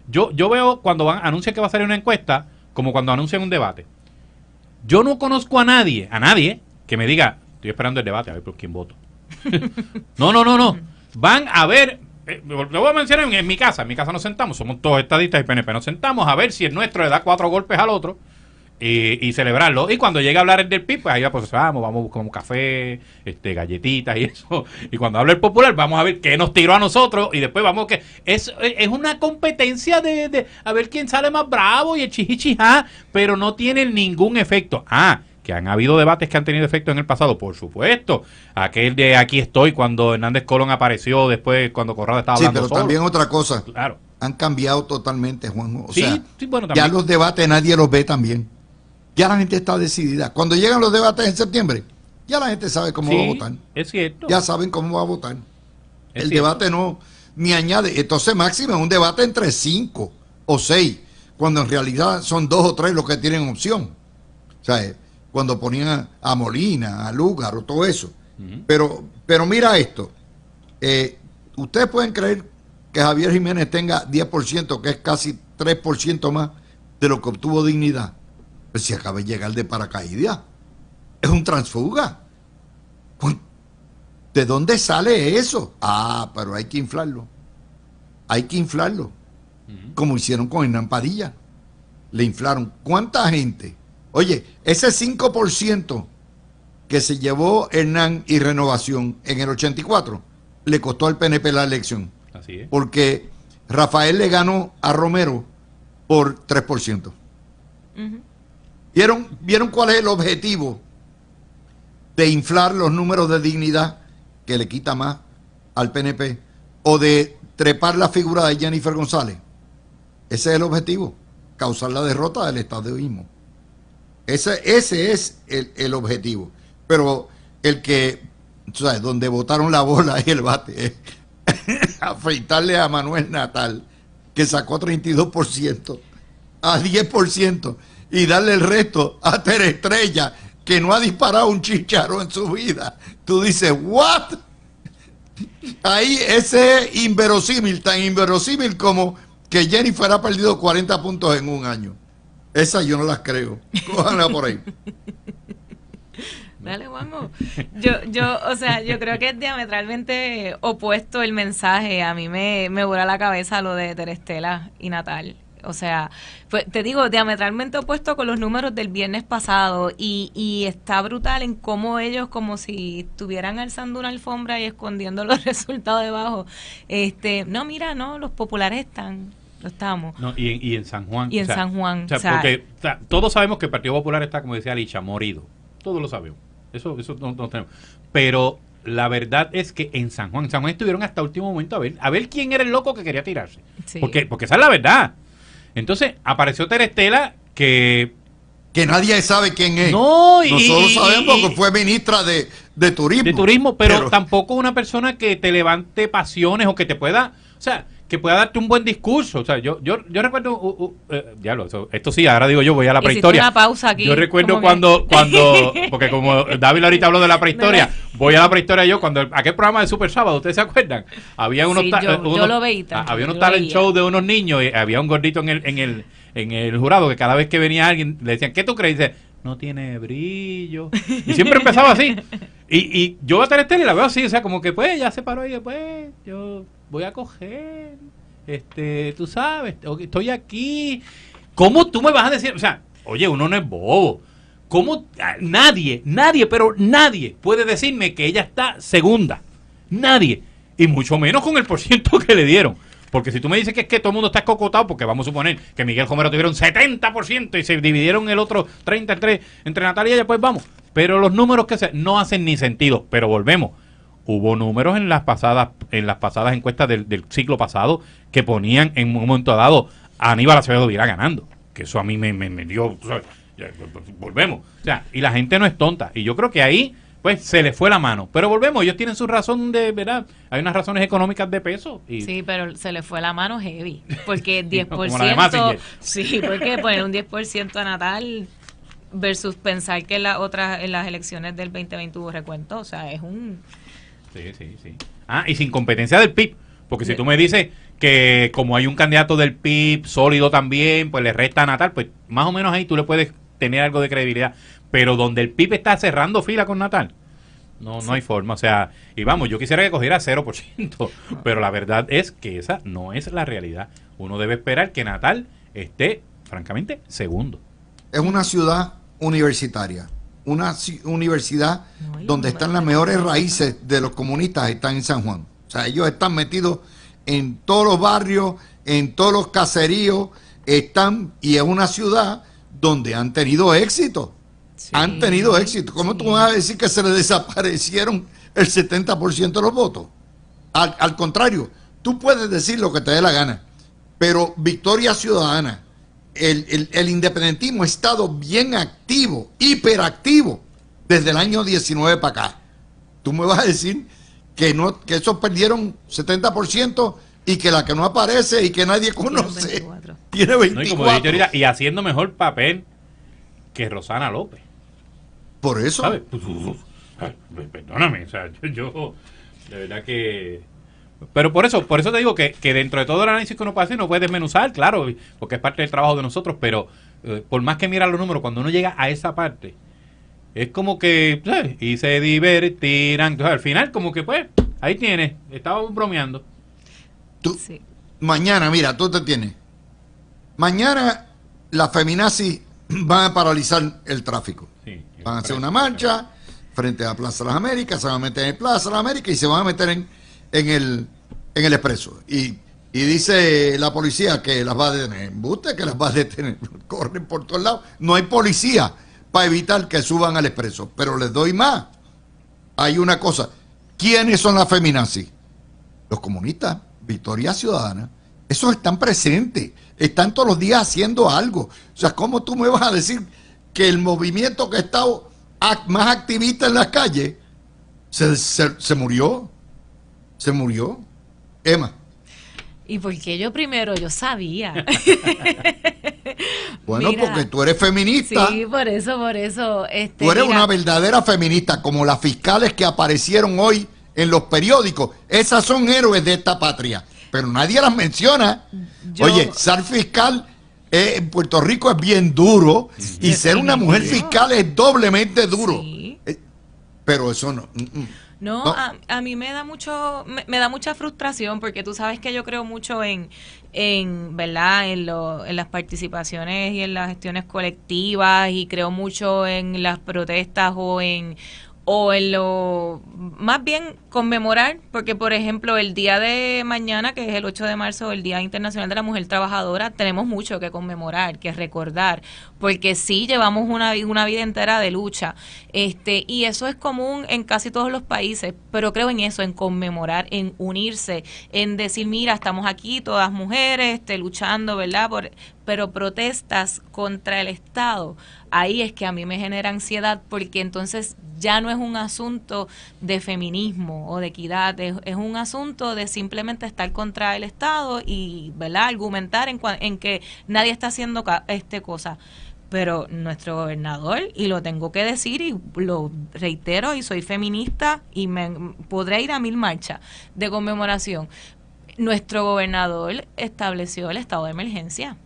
yo, yo veo cuando van, anuncian que va a salir una encuesta como cuando anuncian un debate. Yo no conozco a nadie, a nadie, que me diga, estoy esperando el debate, a ver por quién voto. no, no, no, no. Van a ver, eh, lo voy a mencionar en, mi casa, en mi casa nos sentamos, somos todos estadistas y PNP, nos sentamos a ver si el nuestro le da cuatro golpes al otro y, celebrarlo. Y cuando llega a hablar el del PIB, pues ahí pues, vamos vamos a buscar un café, este, galletitas y eso. Y cuando habla el popular, vamos a ver qué nos tiró a nosotros y después vamos que es, es una competencia de, a ver quién sale más bravo y el chichichijá, pero no tienen ningún efecto. Ah, que han habido debates que han tenido efecto en el pasado, por supuesto. Aquel de aquí estoy cuando Hernández Colón apareció después cuando Corrado estaba sí, pero también otra cosa. Claro. Han cambiado totalmente, Juan, O sea, sí, bueno, ya los debates nadie los ve también ya la gente está decidida. Cuando llegan los debates en septiembre, ya la gente sabe cómo va a votar. Es cierto. Ya saben cómo va a votar. el debate no ni añade. Entonces, máximo es un debate entre cinco o seis, cuando en realidad son dos o tres los que tienen opción. O sea, eh, cuando ponían a, Molina, a Lugar o todo eso. pero, pero mira esto. Eh, ustedes pueden creer que Javier Jiménez tenga 10%, que es casi 3% más de lo que obtuvo Dignidad. Pues si acaba de llegar de paracaídas. Es un transfuga. ¿De dónde sale eso? Ah, pero hay que inflarlo. Hay que inflarlo. Como hicieron con Hernán Padilla. Le inflaron. ¿Cuánta gente? Oye, ese 5% que se llevó Hernán y Renovación en el 84 le costó al PNP la elección. Así es. Porque Rafael le ganó a Romero por 3%. Uh ¿Vieron, cuál es el objetivo de inflar los números de dignidad que le quita más al PNP o de trepar la figura de Jennifer González? Ese es el objetivo, causar la derrota del Estado de Ese, ese es el, objetivo. Pero el que, ¿sabes? Donde botaron la bola y el bate, afeitarle a Manuel Natal, que sacó 32%, a 10% y darle el resto a Terestrella que no ha disparado un chicharro en su vida. Tú dices, ¿what? Ahí ese es inverosímil, tan inverosímil como que Jennifer ha perdido 40 puntos en un año. Esas yo no las creo. Cójanla por ahí. Dale, Juanjo. Yo, yo, o sea, yo creo que es diametralmente opuesto el mensaje. A mí me, me la cabeza lo de Terestela y Natal. O sea, te digo, diametralmente opuesto con los números del viernes pasado y, está brutal en cómo ellos como si estuvieran alzando una alfombra y escondiendo los resultados debajo. Este, no, mira, no, los populares están, lo estamos. y, en San Juan. Y en San Juan. porque todos sabemos que el Partido Popular está, como decía Alicia, morido. Todos lo sabemos. Eso, eso no, tenemos. Pero la verdad es que en San Juan, en San Juan estuvieron hasta último momento a ver, a ver quién era el loco que quería tirarse. Porque, porque esa es la verdad. Entonces apareció Terestela que... Que nadie sabe quién es. No, y, Nosotros sabemos que fue ministra de, de turismo. De turismo, pero, pero, tampoco una persona que te levante pasiones o que te pueda... O sea, que pueda darte un buen discurso. O sea, yo, yo, yo recuerdo, eh, ya esto, sí, ahora digo yo, voy a la prehistoria. yo recuerdo cuando, cuando, porque como David ahorita habló de la prehistoria, voy a la prehistoria yo, cuando aquel programa de Super Sábado, ¿ustedes se acuerdan? Había unos, yo, había unos talent shows show de unos niños y había un gordito en el, en el, en el jurado que cada vez que venía alguien le decían, ¿qué tú crees? Dice, no tiene brillo. Y siempre empezaba así. Y, y yo a y la veo así, o sea, como que pues ya se paró y después pues, yo voy a coger, este, tú sabes, estoy aquí. ¿Cómo tú me vas a decir? O sea, oye, uno no es bobo. ¿Cómo ah, nadie, nadie, pero nadie puede decirme que ella está segunda? Nadie. Y mucho menos con el porciento que le dieron. Porque si tú me dices que es que todo el mundo está escocotado, porque vamos a suponer que Miguel Romero tuvieron 70% y se dividieron el otro 33 entre Natalia y ella, pues vamos. Pero los números que se no hacen ni sentido. Pero volvemos hubo números en las pasadas, en las pasadas encuestas del, del ciclo pasado que ponían en un momento dado a Aníbal Acevedo viera ganando. Que eso a mí me, me, dio. Volvemos. O sea, y la gente no es tonta. Y yo creo que ahí pues se le fue la mano. Pero volvemos, ellos tienen su razón de, ¿verdad? Hay unas razones económicas de peso. Y... Sí, pero se le fue la mano heavy. Porque 10%. sí, porque poner un 10% a Natal versus pensar que la otra, en las elecciones del 2020 hubo recuento, o sea, es un Sí, sí, sí. Ah, y sin competencia del PIB. Porque si tú me dices que como hay un candidato del PIB sólido también, pues le resta a Natal, pues más o menos ahí tú le puedes tener algo de credibilidad. Pero donde el PIB está cerrando fila con Natal, no, no hay forma. O sea, y vamos, yo quisiera que cogiera 0%, pero la verdad es que esa no es la realidad. Uno debe esperar que Natal esté, francamente, segundo. Es una ciudad universitaria una universidad donde están las mejores raíces de los comunistas, están en San Juan. O sea, ellos están metidos en todos los barrios, en todos los caseríos, están, y es una ciudad donde han tenido éxito. han tenido éxito. ¿Cómo tú vas a decir que se les desaparecieron el 70% de los votos? al contrario, tú puedes decir lo que te dé la gana, pero Victoria Ciudadana, el, independentismo ha estado bien activo, hiperactivo, desde el año 19 para acá. Tú me vas a decir que, no, que esos perdieron 70% y que la que no aparece y que nadie conoce tiene 24. y, haciendo mejor papel que Rosana López. Por eso. Pues, perdóname, o sea, yo, de verdad que pero por eso, por eso te digo que, dentro de todo el análisis que uno puede hacer, no puede desmenuzar, claro, porque es parte del trabajo de nosotros, pero eh, por más que mira los números, cuando uno llega a esa parte, es como que, Y se divertirán. al final, como que, pues, ahí tienes, estaba bromeando. Mañana, mira, tú te tienes. Mañana las feminazis van a paralizar el tráfico. van a hacer una marcha frente a Plaza de las Américas, se van a meter en Plaza de las Américas y se van a meter en en el, en el expreso. Y, y dice la policía que las va a detener. que las va a detener. Corren por todos lados. No hay policía para evitar que suban al expreso. Pero les doy más. Hay una cosa. ¿Quiénes son las feminazis? Los comunistas, Victoria Ciudadana. Esos están presentes. Están todos los días haciendo algo. O sea, ¿cómo tú me vas a decir que el movimiento que ha estado más activista en las calles se, se murió? se murió. Emma. ¿Y porque yo primero? Yo sabía. bueno, porque tú eres feminista. Sí, por eso, por eso. Este, tú eres una verdadera feminista, como las fiscales que aparecieron hoy en los periódicos. Esas son héroes de esta patria, pero nadie las menciona. Oye, ser fiscal eh, en Puerto Rico es bien duro y ser una mujer fiscal es doblemente duro. Eh, pero eso no. Mm, mm. No, A, mí me da mucho, da mucha frustración porque tú sabes que yo creo mucho en, en ¿verdad? En, lo, en las participaciones y en las gestiones colectivas y creo mucho en las protestas o en o en lo más bien conmemorar, porque por ejemplo el día de mañana, que es el 8 de marzo, el Día Internacional de la Mujer Trabajadora, tenemos mucho que conmemorar, que recordar, porque sí llevamos una, una vida entera de lucha, este, y eso es común en casi todos los países, pero creo en eso, en conmemorar, en unirse, en decir, mira, estamos aquí todas mujeres, este, luchando, ¿verdad? Por, pero protestas contra el Estado ahí es que a mí me genera ansiedad porque entonces ya no es un asunto de feminismo o de equidad, es, un asunto de simplemente estar contra el Estado y argumentar en, que nadie está haciendo este cosa pero nuestro gobernador, y lo tengo que decir y lo reitero, y soy feminista y me, podré ir a mil marchas de conmemoración, nuestro gobernador estableció el estado de emergencia.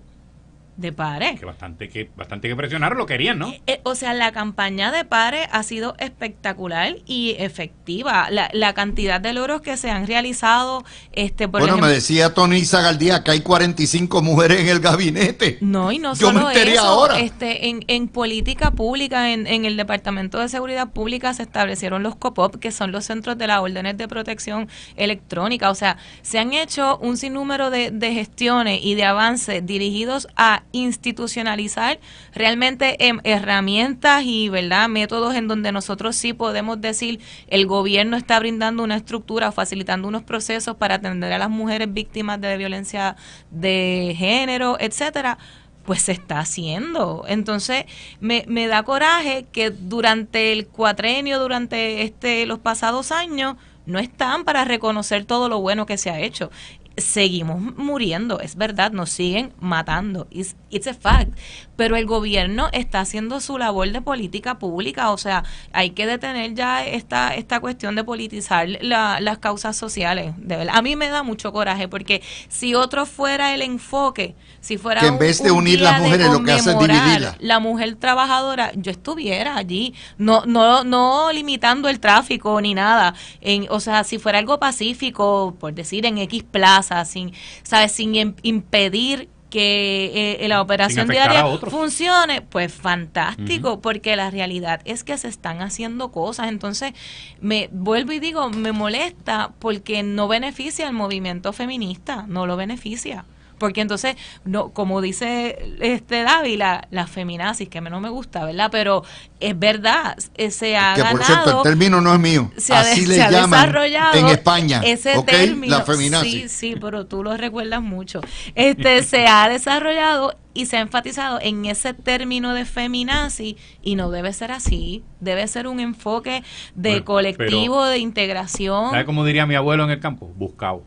De Pare. Que bastante que bastante que presionar, lo querían, ¿no? Eh, eh, o sea, la campaña de Pare ha sido espectacular y efectiva. La, cantidad de logros que se han realizado. este por Bueno, me decía Tony Zagaldía que hay 45 mujeres en el gabinete. No, y no solo eso, ahora. Este, en, en política pública, en, el Departamento de Seguridad Pública, se establecieron los COPOP, que son los centros de las órdenes de protección electrónica. O sea, se han hecho un sinnúmero de gestiones y de avances dirigidos a institucionalizar realmente em, herramientas y verdad métodos en donde nosotros sí podemos decir el gobierno está brindando una estructura o facilitando unos procesos para atender a las mujeres víctimas de violencia de género, etcétera pues se está haciendo. Entonces, me, me, da coraje que durante el cuatrenio, durante este, los pasados años, no están para reconocer todo lo bueno que se ha hecho seguimos muriendo, es verdad, nos siguen matando. It's, a fact pero el gobierno está haciendo su labor de política pública, o sea, hay que detener ya esta, esta cuestión de politizar las causas sociales. A mí me da mucho coraje porque si otro fuera el enfoque, si fuera que en vez de unir las mujeres lo que hace es La mujer trabajadora, yo estuviera allí, no no no limitando el tráfico ni nada, en, o sea, si fuera algo pacífico, por decir en X plaza, sin sabes, sin impedir que eh, la operación diaria funcione, pues fantástico, porque la realidad es que se están haciendo cosas. Entonces, me vuelvo y digo, me molesta porque no beneficia al movimiento feminista, no lo beneficia. Porque entonces, no, como dice este Dávila, la feminazis, que no me gusta, ¿verdad? Pero es verdad, eh, se ha que, Por cierto, el término no es mío. Se así le llaman desarrollado en España. Ese término. La feminazis. Sí, sí, pero tú lo recuerdas mucho. Este se ha desarrollado y se ha enfatizado en ese término de feminazi y no debe ser así, debe ser un enfoque de colectivo, de integración. ¿Sabes cómo diría mi abuelo en el campo? Buscado.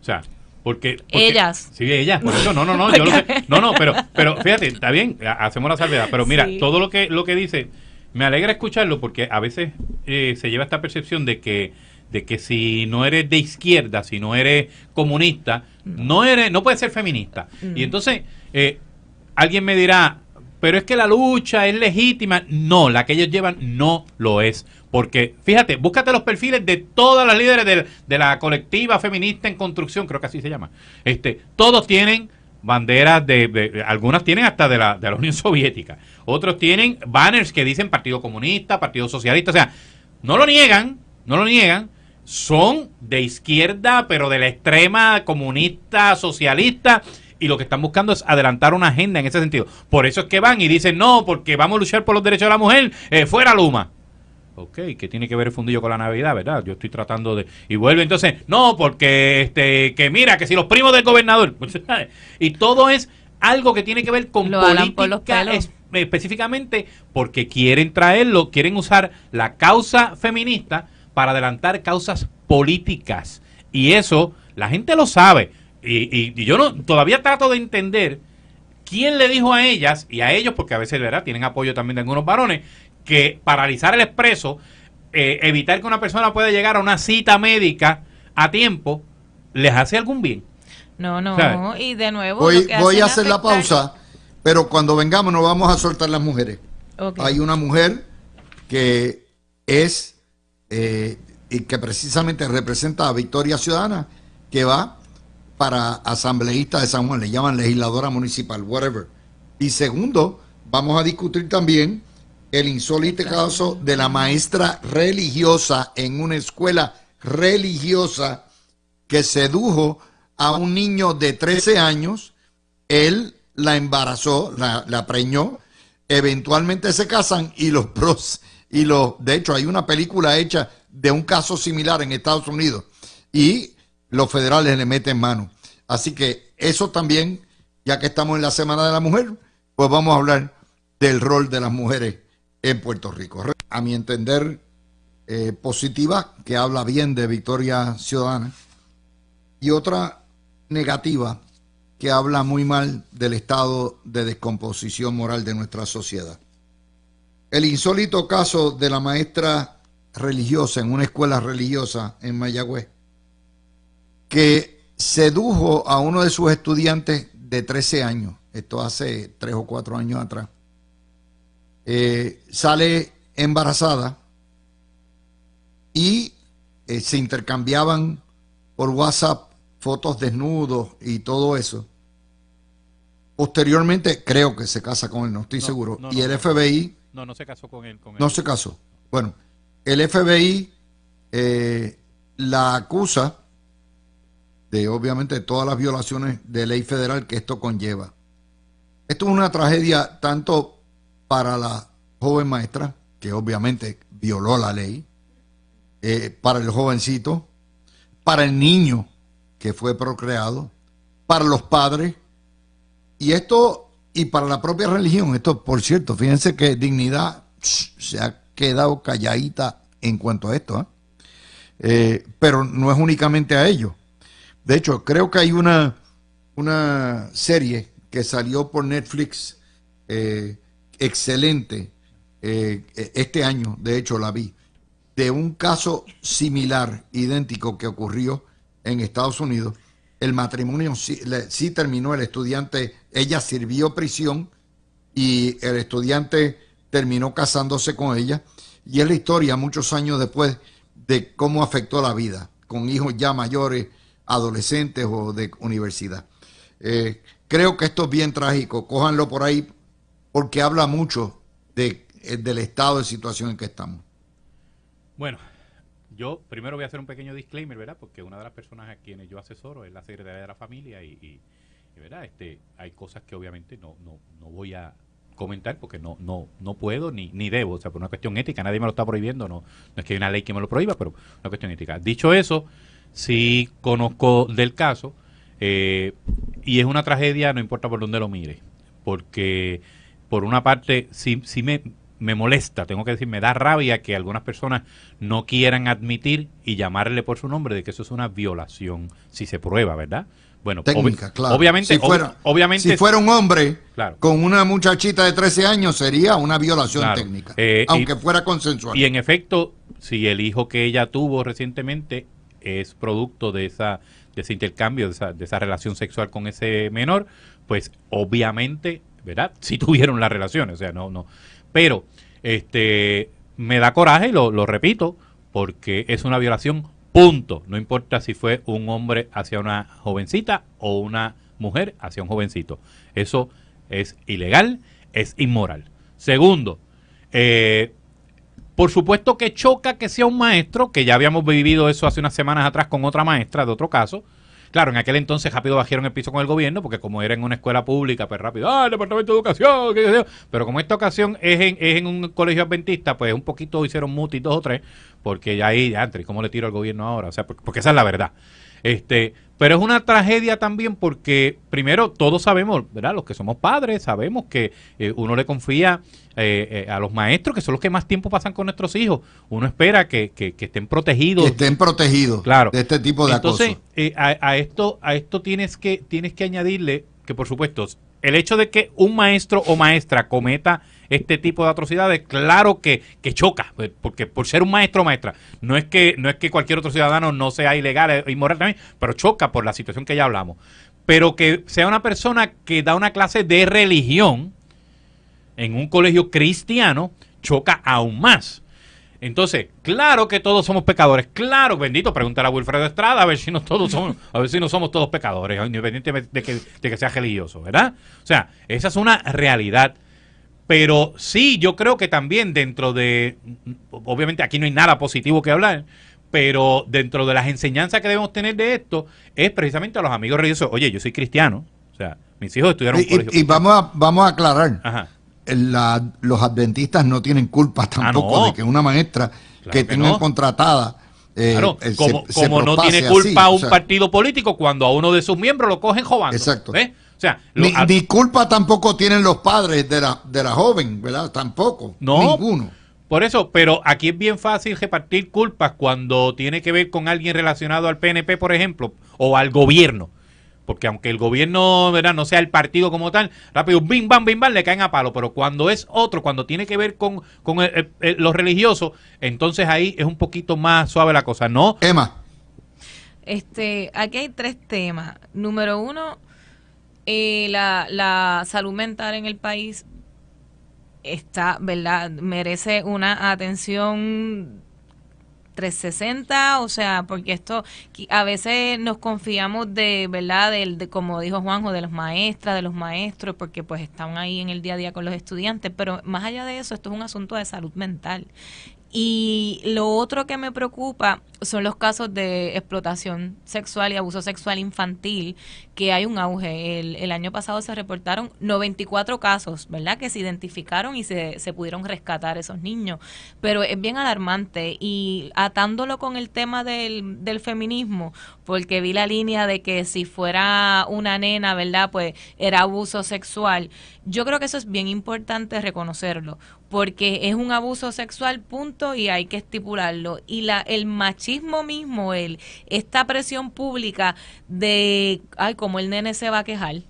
O sea, porque, ellas. Sí, ellas, por eso no, no, no, no, no, pero pero fíjate, está bien, hacemos la salvedad, pero mira, todo lo que lo que dice me alegra escucharlo porque a veces eh, se lleva esta percepción de que de que si no eres de izquierda, si no eres comunista, no eres no puedes ser feminista. Mm. Y entonces eh, alguien me dirá, pero es que la lucha es legítima. No, la que ellos llevan no lo es. Porque, fíjate, búscate los perfiles de todas las líderes de, la colectiva feminista en construcción, creo que así se llama. Este, todos tienen banderas de, algunas tienen hasta de la, de la Unión Soviética, otros tienen banners que dicen Partido Comunista, Partido Socialista, o sea, no lo niegan, no lo niegan, son de izquierda, pero de la extrema comunista, socialista, y lo que están buscando es adelantar una agenda en ese sentido. Por eso es que van y dicen, no, porque vamos a luchar por los derechos de la mujer, eh, fuera Luma. Ok, ¿qué tiene que ver el fundillo con la Navidad, verdad? Yo estoy tratando de... Y vuelve entonces, no, porque este, que mira, que si los primos del gobernador... y todo es algo que tiene que ver con lo política por los específicamente porque quieren traerlo, quieren usar la causa feminista para adelantar causas políticas. Y eso la gente lo sabe. Y, yo no todavía trato de entender quién le dijo a ellas y a ellos, porque a veces ¿verdad? tienen apoyo también de algunos varones, que paralizar el expreso, eh, evitar que una persona pueda llegar a una cita médica a tiempo, les hace algún bien. No, no, y de nuevo... Voy, a hacer la pausa, pero cuando vengamos nos vamos a soltar las mujeres. Hay una mujer que es eh, y que precisamente representa a Victoria Ciudadana, que va para asambleísta de San Juan, le llaman legisladora municipal, whatever. Y segundo, vamos a discutir también el insólito caso de la maestra religiosa en una escuela religiosa que sedujo a un niño de 13 años, él la embarazó, la, la preñó, eventualmente se casan y los pros y los de hecho hay una película hecha de un caso similar en Estados Unidos y los federales le meten mano. Así que eso también, ya que estamos en la Semana de la Mujer, pues vamos a hablar del rol de las mujeres en Puerto Rico. A mi entender, eh, positiva, que habla bien de Victoria Ciudadana, y otra negativa, que habla muy mal del estado de descomposición moral de nuestra sociedad. El insólito caso de la maestra religiosa en una escuela religiosa en Mayagüez que sedujo a uno de sus estudiantes de 13 años, esto hace 3 o 4 años atrás, eh, sale embarazada y eh, se intercambiaban por WhatsApp fotos desnudos y todo eso. Posteriormente, creo que se casa con él, no estoy seguro. y el FBI... No, no se casó con él. no se casó. Bueno, el FBI eh, la acusa de obviamente todas las violaciones de ley federal que esto conlleva. Esto es una tragedia tanto para la joven maestra, que obviamente violó la ley, eh, para el jovencito, para el niño que fue procreado, para los padres, y esto, y para la propia religión. Esto, por cierto, fíjense que dignidad se ha quedado calladita en cuanto a esto, ¿eh? Eh, pero no es únicamente a ellos de hecho, creo que hay una, una serie que salió por Netflix eh, excelente eh, e-, este año, de hecho la vi, de un caso similar, idéntico que ocurrió en Estados Unidos. El matrimonio sí, sí terminó, el estudiante, ella sirvió prisión y el estudiante terminó casándose con ella. Y es la historia muchos años después de cómo afectó la vida, con hijos ya mayores adolescentes o de universidad. Eh, creo que esto es bien trágico, cójanlo por ahí porque habla mucho de, eh, del estado de situación en que estamos. Bueno, yo primero voy a hacer un pequeño disclaimer, ¿verdad? Porque una de las personas a quienes yo asesoro es la Secretaría de la Familia y, ¿verdad? Este, hay cosas que obviamente no, no, no voy a comentar porque no no no puedo ni ni debo, o sea, por una cuestión ética, nadie me lo está prohibiendo, no no es que hay una ley que me lo prohíba, pero una cuestión ética. Dicho eso, sí conozco del caso eh, y es una tragedia, no importa por dónde lo mire, porque por una parte sí, sí me, molesta, tengo que decir, me da rabia que algunas personas no quieran admitir y llamarle por su nombre de que eso es una violación, si se prueba, ¿verdad? Bueno, técnica, claro. Obviamente, si fuera, obviamente, si fuera un hombre con una muchachita de 13 años sería una violación técnica, eh, aunque fuera consensual. Y en efecto, si el hijo que ella tuvo recientemente es producto de, esa, de ese intercambio, de esa, relación sexual con ese menor, pues obviamente, ¿verdad? Si tuvieron la relación, o sea, no, no. Pero, este, me da coraje, lo, lo repito, porque es una violación, punto. No importa si fue un hombre hacia una jovencita o una mujer hacia un jovencito. Eso es ilegal, es inmoral. Segundo, eh, por supuesto que choca que sea un maestro, que ya habíamos vivido eso hace unas semanas atrás con otra maestra de otro caso. Claro, en aquel entonces rápido bajaron el piso con el gobierno, porque como era en una escuela pública, pues rápido, ¡ah, el Departamento de Educación! Qué, Pero como esta ocasión es en, es en un colegio adventista, pues un poquito hicieron mutis dos o tres, porque ya ahí, ya, ¿cómo le tiro al gobierno ahora? O sea, porque, porque esa es la verdad. Este, pero es una tragedia también porque, primero, todos sabemos, Los que somos padres sabemos que eh, uno le confía eh, eh, a los maestros, que son los que más tiempo pasan con nuestros hijos. Uno espera que, que, estén protegidos. Que estén protegidos claro. de este tipo de Entonces, Entonces, a, esto, a esto tienes que, tienes que añadirle que, por supuesto, el hecho de que un maestro o maestra cometa este tipo de atrocidades, claro que, choca, pues, porque por ser un maestro o maestra, no es, que, no es que cualquier otro ciudadano no sea ilegal e inmoral también, pero choca por la situación que ya hablamos. Pero que sea una persona que da una clase de religión en un colegio cristiano, choca aún más. Entonces, claro que todos somos pecadores, claro, bendito, preguntar a Wilfredo Estrada a ver si no todos somos, a ver si no somos todos pecadores, independientemente de que, de que sea religioso, ¿verdad? O sea, esa es una realidad. Pero sí, yo creo que también dentro de, obviamente aquí no hay nada positivo que hablar, pero dentro de las enseñanzas que debemos tener de esto es precisamente a los amigos religiosos, oye, yo soy cristiano, o sea, mis hijos estudiaron y, un Y, vamos a, vamos a aclarar, Ajá. los adventistas no tienen culpa ah, tampoco de que una maestra que, que contratada eh, eh, como, no tiene culpa un partido político cuando a uno de sus miembros lo cogen joven. Exacto. O sea, ni, tampoco tienen los padres de la, joven, ¿verdad? Tampoco. No. Ninguno. Por eso, pero aquí es bien fácil repartir culpas cuando tiene que ver con alguien relacionado al PNP, por ejemplo, o al gobierno. Porque aunque el gobierno ¿verdad? no sea el partido como tal, rápido, bim, bam, bim, bam, le caen a palo. Pero cuando es otro, cuando tiene que ver con, los religiosos, entonces ahí es un poquito más suave la cosa, ¿no? Emma. Este, aquí hay tres temas. Número uno, eh, la, la salud mental en el país está, ¿verdad? Merece una atención 360, o sea, porque esto a veces nos confiamos de, ¿verdad? como dijo Juanjo, de los maestras, de los maestros, porque pues están ahí en el día a día con los estudiantes, pero más allá de eso, esto es un asunto de salud mental y lo otro que me preocupa son los casos de explotación sexual y abuso sexual infantil, que hay un auge. El, año pasado se reportaron 94 casos, ¿verdad? Que se identificaron y se, se, pudieron rescatar esos niños. Pero es bien alarmante y atándolo con el tema del, del feminismo, porque vi la línea de que si fuera una nena, ¿verdad? Pues era abuso sexual. Yo creo que eso es bien importante reconocerlo porque es un abuso sexual, punto, y hay que estipularlo. Y la, el machismo mismo, el, esta presión pública de, ay, como el nene se va a quejar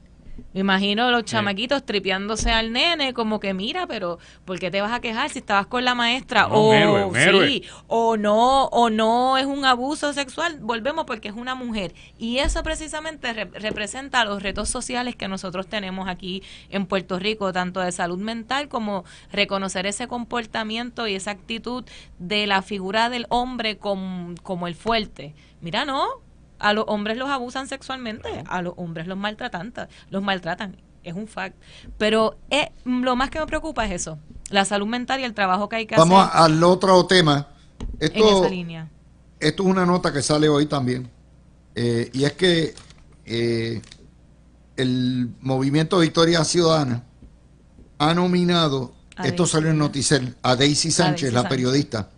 me imagino los chamaquitos tripeándose al nene, como que mira, pero ¿por qué te vas a quejar si estabas con la maestra? o, sí, o no, o no es un abuso sexual, volvemos porque es una mujer. Y eso precisamente representa los retos sociales que nosotros tenemos aquí en Puerto Rico, tanto de salud mental como reconocer ese comportamiento y esa actitud de la figura del hombre como el fuerte. Mira, no, a los hombres los abusan sexualmente, a los hombres los maltratan, los maltratan, es un fact. Pero eh, lo más que me preocupa es eso, la salud mental y el trabajo que hay que Vamos hacer. Vamos al otro tema. Esto, Esto es una nota que sale hoy también. Eh, y es que eh, el movimiento Victoria Ciudadana ha nominado, esto salió en Noticel, a Daisy Sánchez, la periodista,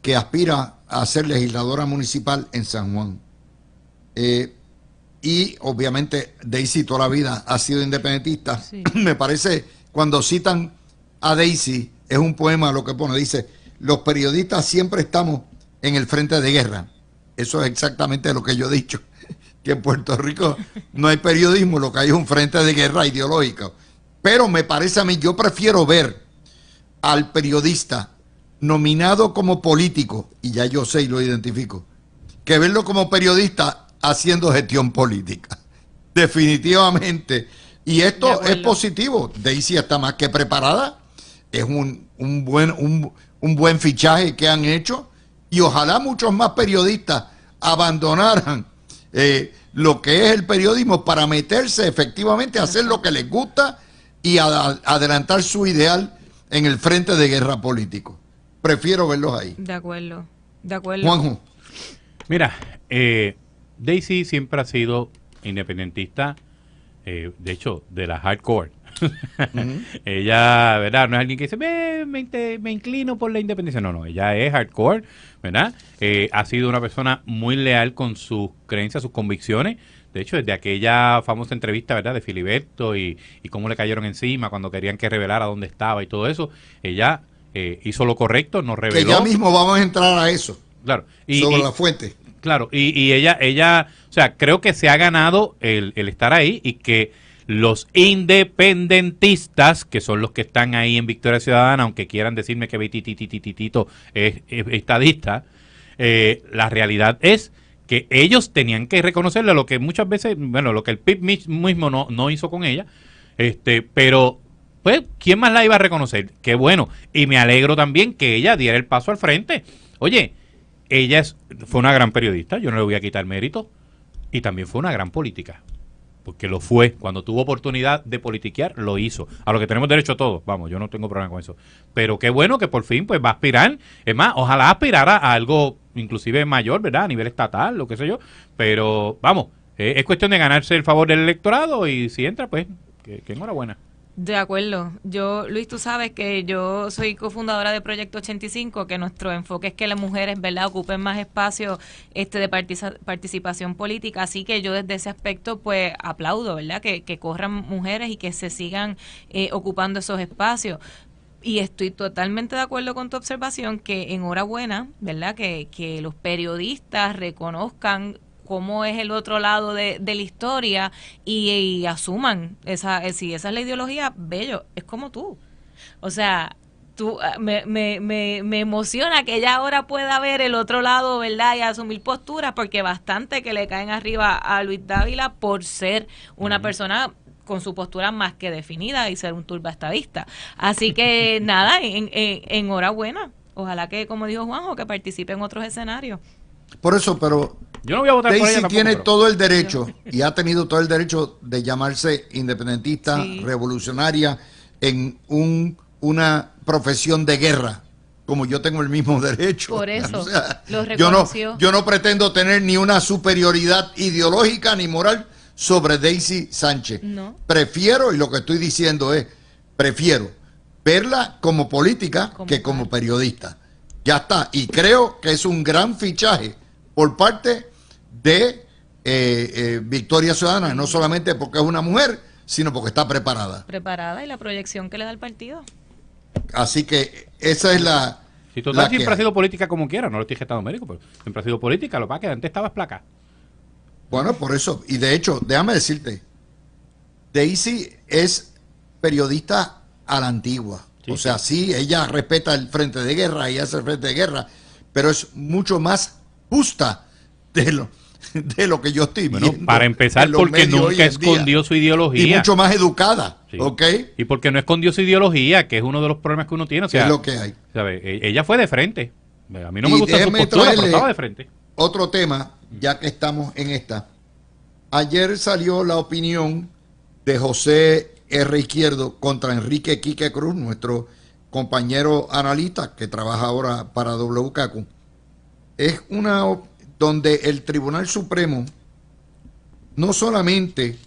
que aspira a ser legisladora municipal en San Juan. Eh, y obviamente Daisy toda la vida ha sido independentista. Me parece, cuando citan a Daisy, es un poema lo que pone, dice, los periodistas siempre estamos en el frente de guerra. Eso es exactamente lo que yo he dicho, que en Puerto Rico no hay periodismo, lo que hay es un frente de guerra ideológico. Pero me parece a mí, yo prefiero ver al periodista nominado como político, y ya yo sé y lo identifico, que verlo como periodista haciendo gestión política. Definitivamente. Y esto es positivo. Daisy está más que preparada. Es un, un buen, un, buen fichaje que han hecho. Y ojalá muchos más periodistas abandonaran eh, lo que es el periodismo para meterse efectivamente a hacer lo que les gusta y adelantar su ideal en el frente de guerra político prefiero verlos ahí. De acuerdo, de acuerdo. Juanjo. Mira, eh, Daisy siempre ha sido independentista, eh, de hecho, de la hardcore. Ella, ¿verdad? No es alguien que dice, me, inclino por la independencia. No, no, ella es hardcore, ¿verdad? Eh, ha sido una persona muy leal con sus creencias, sus convicciones. De hecho, desde aquella famosa entrevista, ¿verdad? De Filiberto y, y cómo le cayeron encima cuando querían que revelara dónde estaba y todo eso, ella eh, hizo lo correcto, nos reveló. Que ya mismo vamos a entrar a eso. Claro. Y, sobre la fuente. Claro, y, ella, ella, o sea, creo que se ha ganado el, estar ahí y que los independentistas, que son los que están ahí en Victoria Ciudadana, aunque quieran decirme que Titito es, estadista, eh, la realidad es que ellos tenían que reconocerle lo que muchas veces, bueno, lo que el PIB mismo no, no hizo con ella, este, pero pues, ¿quién más la iba a reconocer? Qué bueno. Y me alegro también que ella diera el paso al frente. Oye, ella es, fue una gran periodista, yo no le voy a quitar mérito, y también fue una gran política. Porque lo fue. Cuando tuvo oportunidad de politiquear, lo hizo. A lo que tenemos derecho todos. Vamos, yo no tengo problema con eso. Pero qué bueno que por fin pues va a aspirar. Es más, ojalá aspirara a algo inclusive mayor, ¿verdad? A nivel estatal, lo que sé yo. Pero vamos, eh, es cuestión de ganarse el favor del electorado y si entra, pues, que enhorabuena. De acuerdo. Yo, Luis, tú sabes que yo soy cofundadora de Proyecto 85, que nuestro enfoque es que las mujeres, ¿verdad?, ocupen más espacio este de participación política. Así que yo desde ese aspecto, pues, aplaudo, ¿verdad?, que, que corran mujeres y que se sigan eh, ocupando esos espacios. Y estoy totalmente de acuerdo con tu observación que enhorabuena, ¿verdad? Que, que los periodistas reconozcan cómo es el otro lado de, la historia y, asuman esa, eh, si esa es la ideología, bello, es como tú. O sea, ah, me, emociona que ella ahora pueda ver el otro lado, ¿verdad? Y asumir posturas, porque bastante que le caen arriba a Luis Dávila por ser una persona con su postura más que definida y ser un turba estadista. Así que nada, en, en, enhorabuena. Ojalá que, como dijo Juanjo, que participe en otros escenarios. Por eso, pero yo no voy a votar Daisy por ella tiene todo el derecho y ha tenido todo el derecho de llamarse independentista, revolucionaria, en un, una profesión de guerra, como yo tengo el mismo derecho. Por eso, yo, no, yo no pretendo tener ni una superioridad ideológica ni moral sobre Daisy Sánchez. Prefiero, y lo que estoy diciendo es, prefiero verla como política que como periodista. Ya está, y creo que es un gran fichaje por parte de eh, eh, Victoria Ciudadana, no solamente porque es una mujer, sino porque está preparada. Preparada y la proyección que le da el partido. Así que esa es la... Si tú política como quiera, no lo estoy gestando médico, pero siempre ha política, lo va a que antes estabas placa. Bueno, por eso, y de hecho, déjame decirte, Daisy es periodista a la antigua. O sea, sí, ella respeta el frente de guerra, y hace el frente de guerra, pero es mucho más justa de lo, de lo que yo estimo Para empezar, porque nunca escondió su ideología. Y mucho más educada, Y porque no escondió su ideología, que es uno de los problemas que uno tiene. es lo que hay. E, ella fue de frente. A mí no me gusta su postura, pero estaba de frente. Otro tema, ya que estamos en esta. Ayer salió la opinión de José R. Izquierdo contra Enrique Quique Cruz, nuestro compañero analista que trabaja ahora para WKQ es una donde el Tribunal Supremo no solamente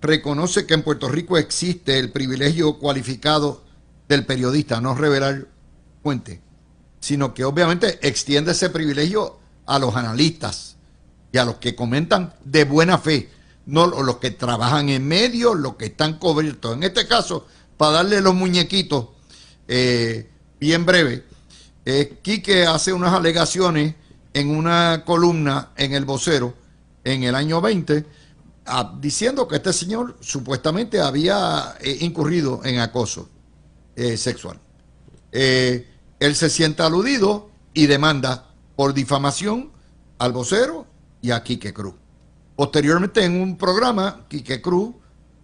reconoce que en Puerto Rico existe el privilegio cualificado del periodista, no revelar fuente, sino que obviamente extiende ese privilegio a los analistas y a los que comentan de buena fe, no los que trabajan en medio, los que están cubiertos. En este caso, para darle los muñequitos, eh, bien breve, eh, Quique hace unas alegaciones en una columna en el vocero en el año 20, diciendo que este señor supuestamente había eh, incurrido en acoso eh, sexual. él se siente aludido y demanda por difamación al vocero y a Quique Cruz. Posteriormente en un programa, Quique Cruz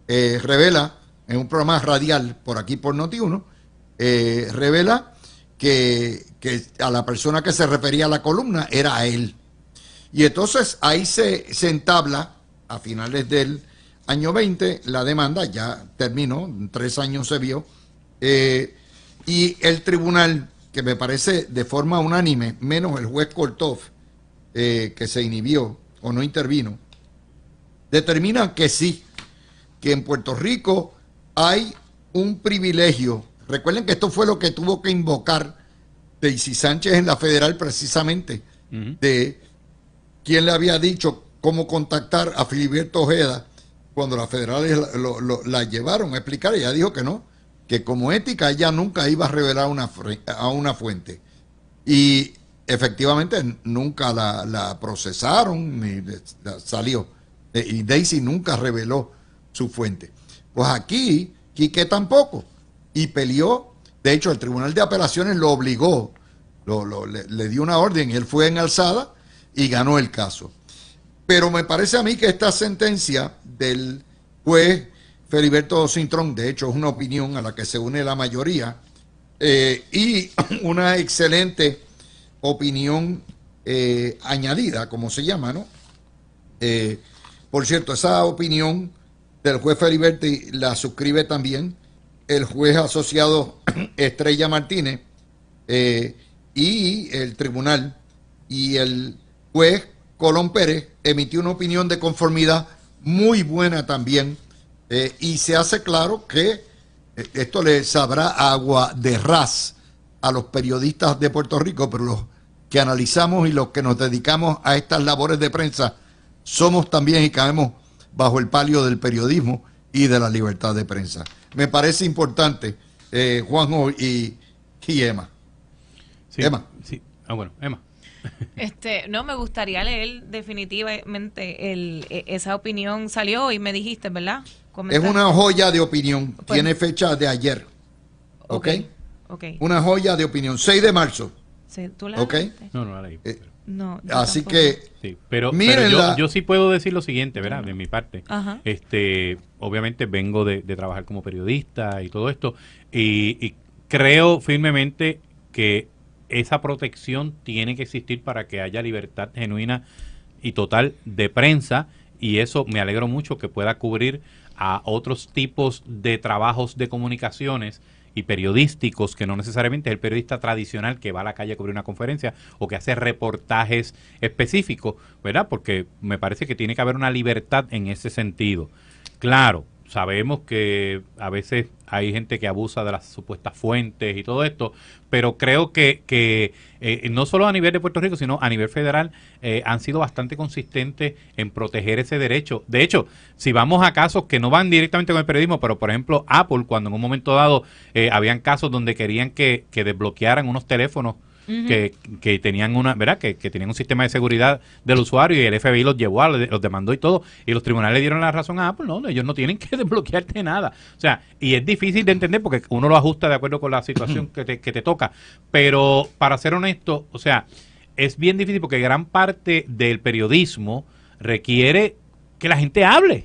revela, en un programa radial por aquí por Notiuno revela que, que a la persona que se refería a la columna era él. Y entonces ahí se, se entabla a finales del año 20 la demanda, ya terminó, tres años se vio, eh, y el tribunal, que me parece de forma unánime, menos el juez Kortov, eh, que se inhibió o no intervino, determina que sí, que en Puerto Rico hay un privilegio. Recuerden que esto fue lo que tuvo que invocar Daisy Sánchez en la federal precisamente, de quién le había dicho cómo contactar a Filiberto Ojeda cuando las federales la llevaron a explicar, ella dijo que no, que como ética ella nunca iba a revelar una, a una fuente. Y efectivamente nunca la, procesaron ni salió. E, y Daisy nunca reveló su fuente. Pues aquí, Quique tampoco. Y peleó de hecho, el Tribunal de Apelaciones lo obligó, le, dio una orden y él fue en alzada y ganó el caso. Pero me parece a mí que esta sentencia del juez Feliberto Cintrón, de hecho es una opinión a la que se une la mayoría, eh, y una excelente opinión eh, añadida, como se llama, ¿no? Eh, por cierto, esa opinión del juez Feliberto la suscribe también el juez asociado Estrella Martínez eh, y el tribunal y el juez Colón Pérez emitió una opinión de conformidad muy buena también eh, y se hace claro que eh, esto le sabrá agua de ras a los periodistas de Puerto Rico, pero los que analizamos y los que nos dedicamos a estas labores de prensa somos también y caemos bajo el palio del periodismo y de la libertad de prensa me parece importante, eh, Juanjo y, Emma. Sí, Emma. Sí. Ah, bueno, Este, no, me gustaría leer definitivamente el, e, esa opinión. Salió y me dijiste, ¿verdad? Es una joya de opinión. Pues Tiene fecha de ayer. ¿Ok? Una joya de opinión. 6 de marzo. ¿Tú ¿Ok? No, no la eh, no. Así que. pero, yo, sí puedo decir lo siguiente, ¿verdad? De mi parte. Este, obviamente vengo de, trabajar como periodista y todo esto. Y, y creo firmemente que esa protección tiene que existir para que haya libertad genuina y total de prensa. Y eso me alegro mucho que pueda cubrir a otros tipos de trabajos de comunicaciones y periodísticos, que no necesariamente es el periodista tradicional que va a la calle a cubrir una conferencia o que hace reportajes específicos, ¿verdad? Porque me parece que tiene que haber una libertad en ese sentido. Claro, sabemos que a veces hay gente que abusa de las supuestas fuentes y todo esto, pero creo que, que eh, eh, no solo a nivel de Puerto Rico, sino a nivel federal, eh, han sido bastante consistentes en proteger ese derecho. De hecho, si vamos a casos que no van directamente con el periodismo, pero por ejemplo Apple, cuando en un momento dado habían casos donde querían que desbloquearan unos teléfonos, que, que, tenían una, ¿verdad? Que, que, tenían un sistema de seguridad del usuario y el FBI los llevó, los demandó y todo, y los tribunales dieron la razón a Apple, no, ellos no tienen que desbloquearte nada. O sea, y es difícil de entender porque uno lo ajusta de acuerdo con la situación que te, toca. Pero para ser honesto, o sea, es bien difícil porque gran parte del periodismo requiere que la gente hable.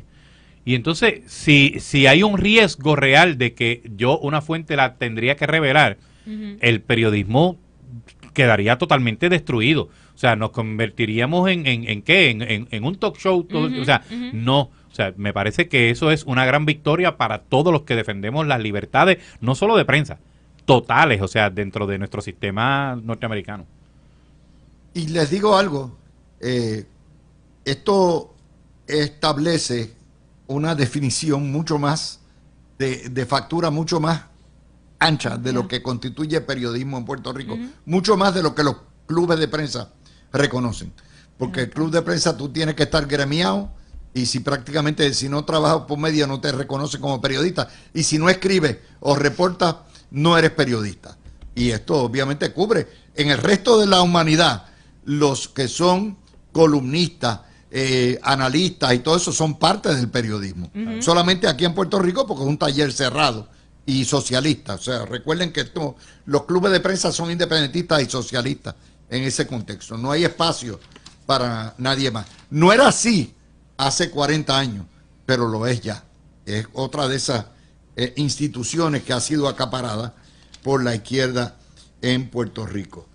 Y entonces, si, si hay un riesgo real de que yo una fuente la tendría que revelar, el periodismo quedaría totalmente destruido. O sea, nos convertiríamos en, en, qué? En, un talk show. o sea, no. O sea, me parece que eso es una gran victoria para todos los que defendemos las libertades, no solo de prensa, totales, o sea, dentro de nuestro sistema norteamericano. Y les digo algo, eh, esto establece una definición mucho más de, de factura mucho más ancha de lo que constituye periodismo en Puerto Rico, mucho más de lo que los clubes de prensa reconocen. Porque el club de prensa tú tienes que estar gremiado y si prácticamente si no trabajas por medio no te reconoce como periodista y si no escribes o reportas no eres periodista. Y esto obviamente cubre en el resto de la humanidad los que son columnistas, eh, analistas y todo eso son parte del periodismo. Solamente aquí en Puerto Rico porque es un taller cerrado y socialistas. O sea, recuerden que los clubes de prensa son independentistas y socialistas en ese contexto. No hay espacio para nadie más. No era así hace 40 años, pero lo es ya. Es otra de esas eh, instituciones que ha sido acaparada por la izquierda en Puerto Rico.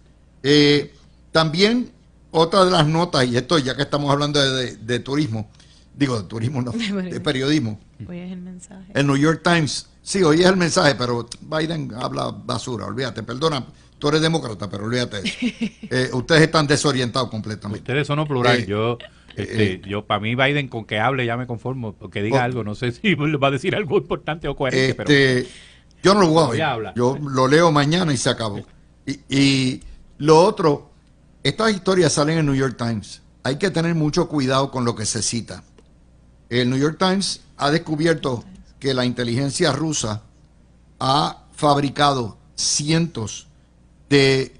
Eh, también otra de las notas, y esto ya que estamos hablando de, turismo, digo de turismo no, de periodismo. Voy el mensaje. El New York Times Sí, oí el mensaje, pero Biden habla basura, olvídate, perdona, tú eres demócrata, pero olvídate eh, ustedes están desorientados completamente. Ustedes son no plural, eh, yo... Eh, este, yo para mí Biden con que hable ya me conformo, que diga algo, no sé si va a decir algo importante o coherente, pero este, yo no lo voy a oír. Yo lo leo mañana y se acabó. Y, y lo otro, estas historias salen en New York Times. Hay que tener mucho cuidado con lo que se cita. El New York Times ha descubierto que la inteligencia rusa ha fabricado cientos de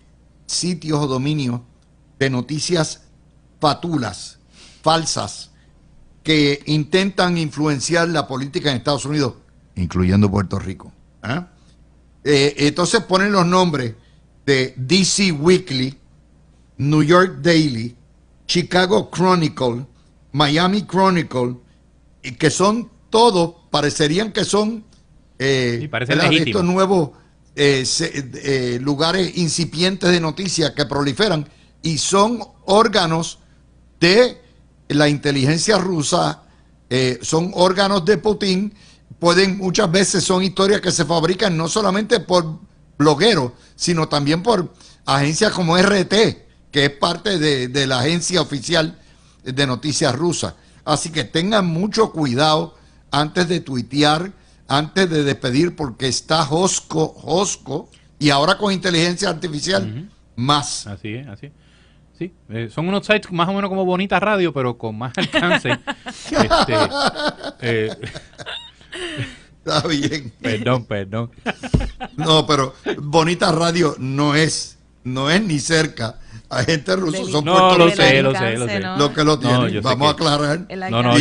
sitios o dominios de noticias fatulas, falsas, que intentan influenciar la política en Estados Unidos, incluyendo Puerto Rico. ¿eh? Eh, entonces ponen los nombres de DC Weekly, New York Daily, Chicago Chronicle, Miami Chronicle, que son todos parecerían que son eh, estos nuevos eh, eh, lugares incipientes de noticias que proliferan y son órganos de la inteligencia rusa, son órganos de Putin, pueden muchas veces son historias que se fabrican no solamente por blogueros, sino también por agencias como RT, que es parte de, de la agencia oficial de noticias rusa. Así que tengan mucho cuidado antes de tuitear, antes de despedir, porque está Josco, Josco, y ahora con inteligencia artificial, más. Así es, así es. Sí, eh, son unos sites más o menos como Bonita Radio, pero con más alcance. Este, eh, está bien. Perdón, perdón. No, pero Bonita Radio no es, no es ni cerca agentes rusos son no, lo sé, lo sé, lo sé. que lo tienen, vamos a aclarar. No, no,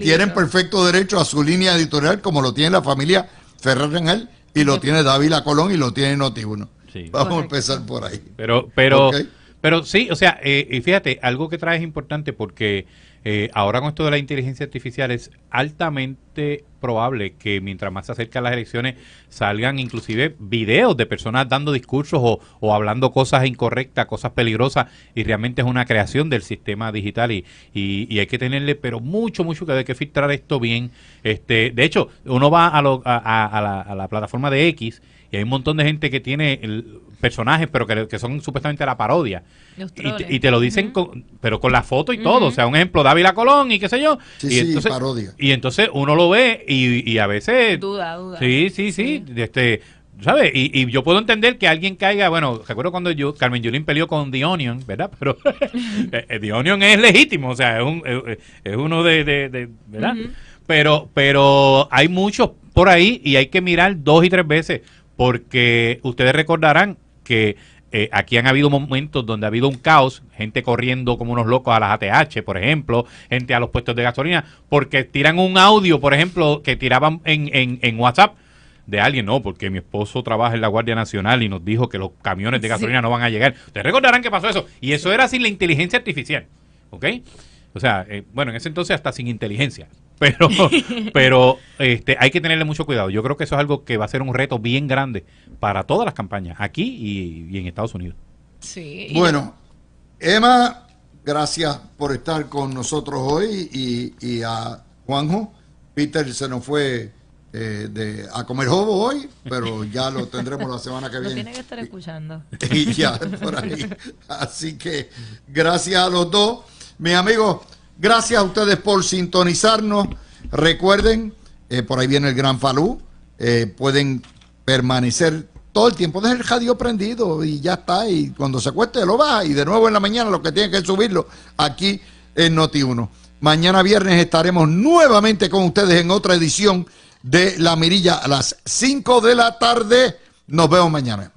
Tienen perfecto derecho a su línea editorial como lo tiene la familia Ferrer Rangel y lo tiene Dávila Colón y lo tiene Notiuno. Vamos a empezar por ahí. Pero, pero, pero sí, o sea, eh, y fíjate, algo que trae es importante porque eh, ahora con esto de la inteligencia artificial es altamente probable que mientras más se acercan las elecciones salgan inclusive videos de personas dando discursos o, hablando cosas incorrectas, cosas peligrosas y realmente es una creación del sistema digital y, y, hay que tenerle pero mucho, mucho que hay que filtrar esto bien. este De hecho, uno va a, la, plataforma de X y hay un montón de gente que tiene personajes pero que, son supuestamente la parodia y, te lo dicen pero con la foto y todo. O sea, un ejemplo, Dávila Colón y qué sé yo. parodia. y entonces uno lo ve y, a veces... Duda, duda. Sí, sí, sí. Este, ¿sabes? Y, yo puedo entender que alguien caiga, bueno, recuerdo cuando yo, Carmen Yulín peleó con The Onion, ¿verdad? Pero eh, eh, The Onion es legítimo, o sea, es, uno de, ¿verdad? pero, pero hay muchos por ahí y hay que mirar dos y tres veces, porque ustedes recordarán que eh, aquí han habido momentos donde ha habido un caos, gente corriendo como unos locos a las ATH, por ejemplo, gente a los puestos de gasolina, porque tiran un audio, por ejemplo, que tiraban en, en, WhatsApp de alguien, no, porque mi esposo trabaja en la Guardia Nacional y nos dijo que los camiones de gasolina no van a llegar. Ustedes recordarán que pasó eso. Y eso era sin la inteligencia artificial, ¿ok? O sea, eh, bueno, en ese entonces hasta sin inteligencia pero, pero este, hay que tenerle mucho cuidado. Yo creo que eso es algo que va a ser un reto bien grande para todas las campañas, aquí y, en Estados Unidos. Bueno, Emma, gracias por estar con nosotros hoy y, a Juanjo. Peter se nos fue eh, de, a comer jobo hoy, pero ya lo tendremos la semana que viene. Lo tiene que estar escuchando. ya, por ahí. Así que gracias a los dos. Mis amigos, Gracias a ustedes por sintonizarnos. Recuerden, eh, por ahí viene el Gran Falú. Eh, pueden permanecer todo el tiempo. dejen el radio prendido y ya está. Y cuando se acueste lo va, Y de nuevo en la mañana lo que tienen que subirlo aquí en Noti1. Mañana viernes estaremos nuevamente con ustedes en otra edición de La Mirilla a las 5 de la tarde. Nos vemos mañana.